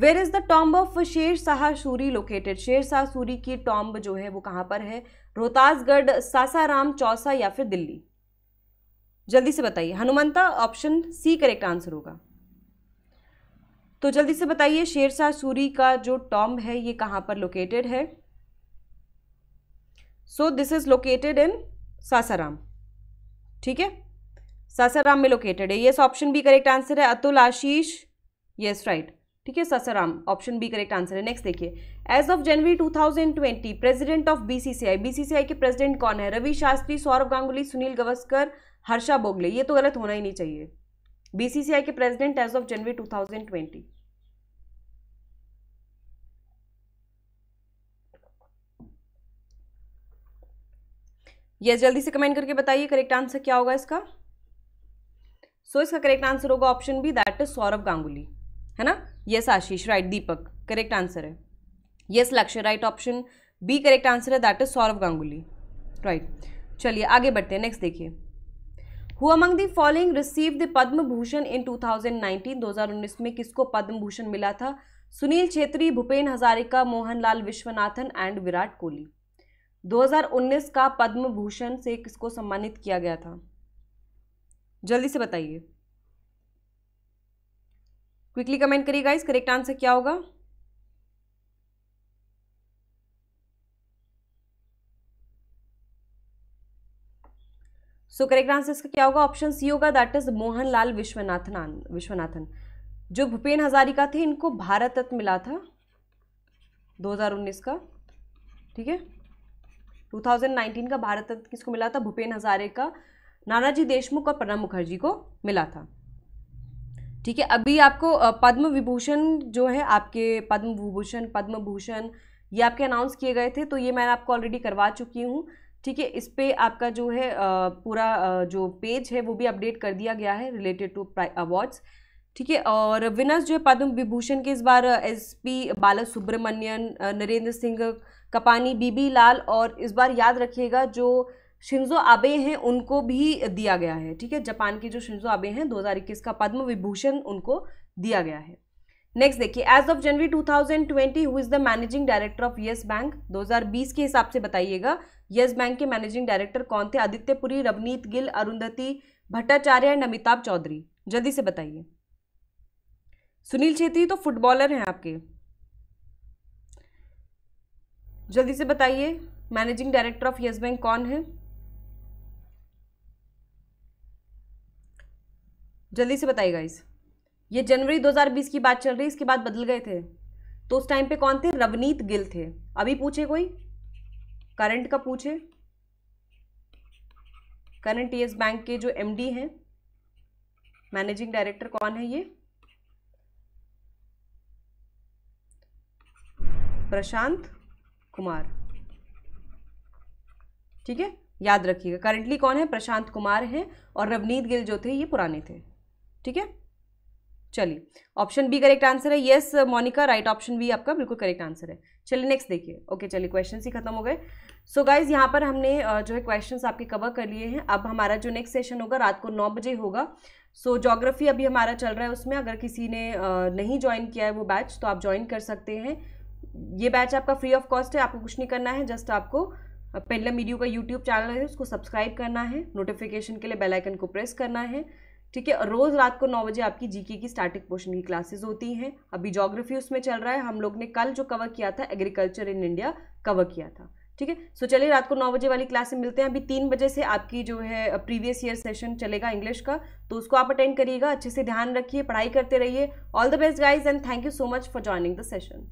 where is the tomb of Sher Shah Suri located शेर शाह सूरी की टॉम्ब जो है वो कहाँ पर है रोहतासगढ़ सासाराम चौसा या फिर दिल्ली जल्दी से बताइए Hanumantha option C correct answer होगा तो जल्दी से बताइए शेरशाह सूरी का जो टॉम्ब है ये कहाँ पर लोकेटेड है so this is located in Sasaram ठीक है सासाराम में लोकेटेड है yes option B correct answer है अतुल आशीष येस राइट ठीक है Sasaram option B correct answer है नेक्स्ट देखिए as of January 2020 president of BCCI BCCI के प्रेसिडेंट कौन है रवि शास्त्री सौरभ गांगुली सुनील गवस्कर हर्षा बोगले ये तो गलत होना ही नहीं चाहिए बीसीसीआई के president as of January 2020 yes जल्दी से कमेंट करके बताइए करेक्ट आंसर क्या होगा इसका सो so, इसका करेक्ट आंसर होगा option B that is Sourav Ganguly है ना yes Ashish right Deepak correct answer है yes Lakshya right option B correct answer है that is Sourav Ganguly right चलिए आगे बढ़ते हैं नेक्स्ट देखिए who among the following receive the Padma Bhushan in 2019 2019 में किसको पद्म भूषण मिला था सुनील छेत्री भूपेन हजारिका मोहनलाल विश्वनाथन एंड विराट कोहली 2019 का पद्म भूषण से किसको सम्मानित किया गया था जल्दी से बताइए क्विकली कमेंट करिएगा इस करेक्ट आंसर क्या होगा सो करेक्ट आंसर इसका क्या होगा ऑप्शन सी होगा दैट इज मोहन लाल विश्वनाथन विश्वनाथन जो भूपेन हजारिका थे इनको भारत रत्न मिला था 2019 का ठीक है 2019 का भारत रत्न किसको मिला था भूपेन हजारे का नानाजी देशमुख और प्रणब मुखर्जी को मिला था ठीक है अभी आपको पद्म विभूषण जो है आपके पद्म विभूषण पद्म भूषण ये आपके अनाउंस किए गए थे तो ये मैंने आपको ऑलरेडी करवा चुकी हूँ ठीक है इस पर आपका जो है पूरा जो पेज है वो भी अपडेट कर दिया गया है रिलेटेड टू अवार्ड्स ठीक है और विनर्स जो है पद्म विभूषण के इस बार S P Bala Subramanian Narendra Singh Kapany B B Lal और इस बार याद रखिएगा जो शिंजो आबे हैं उनको भी दिया गया है ठीक है जापान के जो शिंजो आबे हैं 2021 का पद्म विभूषण उनको दिया गया है नेक्स्ट देखिए as of January 2020 who is the managing director of Yes Bank 2020 के हिसाब से बताइएगा येस बैंक के मैनेजिंग डायरेक्टर कौन थे आदित्य पुरी रवनीत गिल अरुंधति भट्टाचार्य एंड अमिताभ चौधरी जल्दी से बताइए सुनील छेत्री तो फुटबॉलर हैं आपके जल्दी से बताइए managing director of Yes Bank कौन है जल्दी से बताइएगा इस ये जनवरी 2020 की बात चल रही है इसके बाद बदल गए थे तो उस टाइम पे कौन थे रवनीत गिल थे अभी पूछे कोई करंट का पूछे करंट यस बैंक के जो एमडी हैं मैनेजिंग डायरेक्टर कौन है ये प्रशांत कुमार ठीक है याद रखिएगा करंटली कौन है प्रशांत कुमार हैं और रवनीत गिल जो थे ये पुराने थे ठीक है चलिए ऑप्शन बी करेक्ट आंसर है yes Monika right option B आपका बिल्कुल करेक्ट आंसर है चलिए नेक्स्ट देखिए ओके चलिए क्वेश्चन ही खत्म हो गए सो गाइज यहाँ पर हमने जो है क्वेश्चंस आपके कवर कर लिए हैं अब हमारा जो नेक्स्ट सेशन होगा रात को नौ बजे होगा सो so, जोग्राफी अभी हमारा चल रहा है उसमें अगर किसी ने नहीं ज्वाइन किया है वो बैच तो आप ज्वाइन कर सकते हैं ये बैच आपका फ्री ऑफ कॉस्ट है आपको कुछ नहीं करना है जस्ट आपको पेंडलम मीडियो का यूट्यूब चैनल है उसको सब्सक्राइब करना है नोटिफिकेशन के लिए बेल आइकन को प्रेस करना है ठीक है रोज़ रात को नौ बजे आपकी जीके की स्टैटिक पोर्शन की क्लासेस होती हैं अभी जोग्राफी उसमें चल रहा है हम लोग ने कल जो कवर किया था एग्रीकल्चर इन इंडिया कवर किया था ठीक है सो चलिए रात को नौ बजे वाली क्लास में मिलते हैं अभी तीन बजे से आपकी जो है प्रीवियस ईयर सेशन चलेगा इंग्लिश का तो उसको आप अटेंड करिएगा अच्छे से ध्यान रखिए पढ़ाई करते रहिए all the best guys and thank you so much for joining the session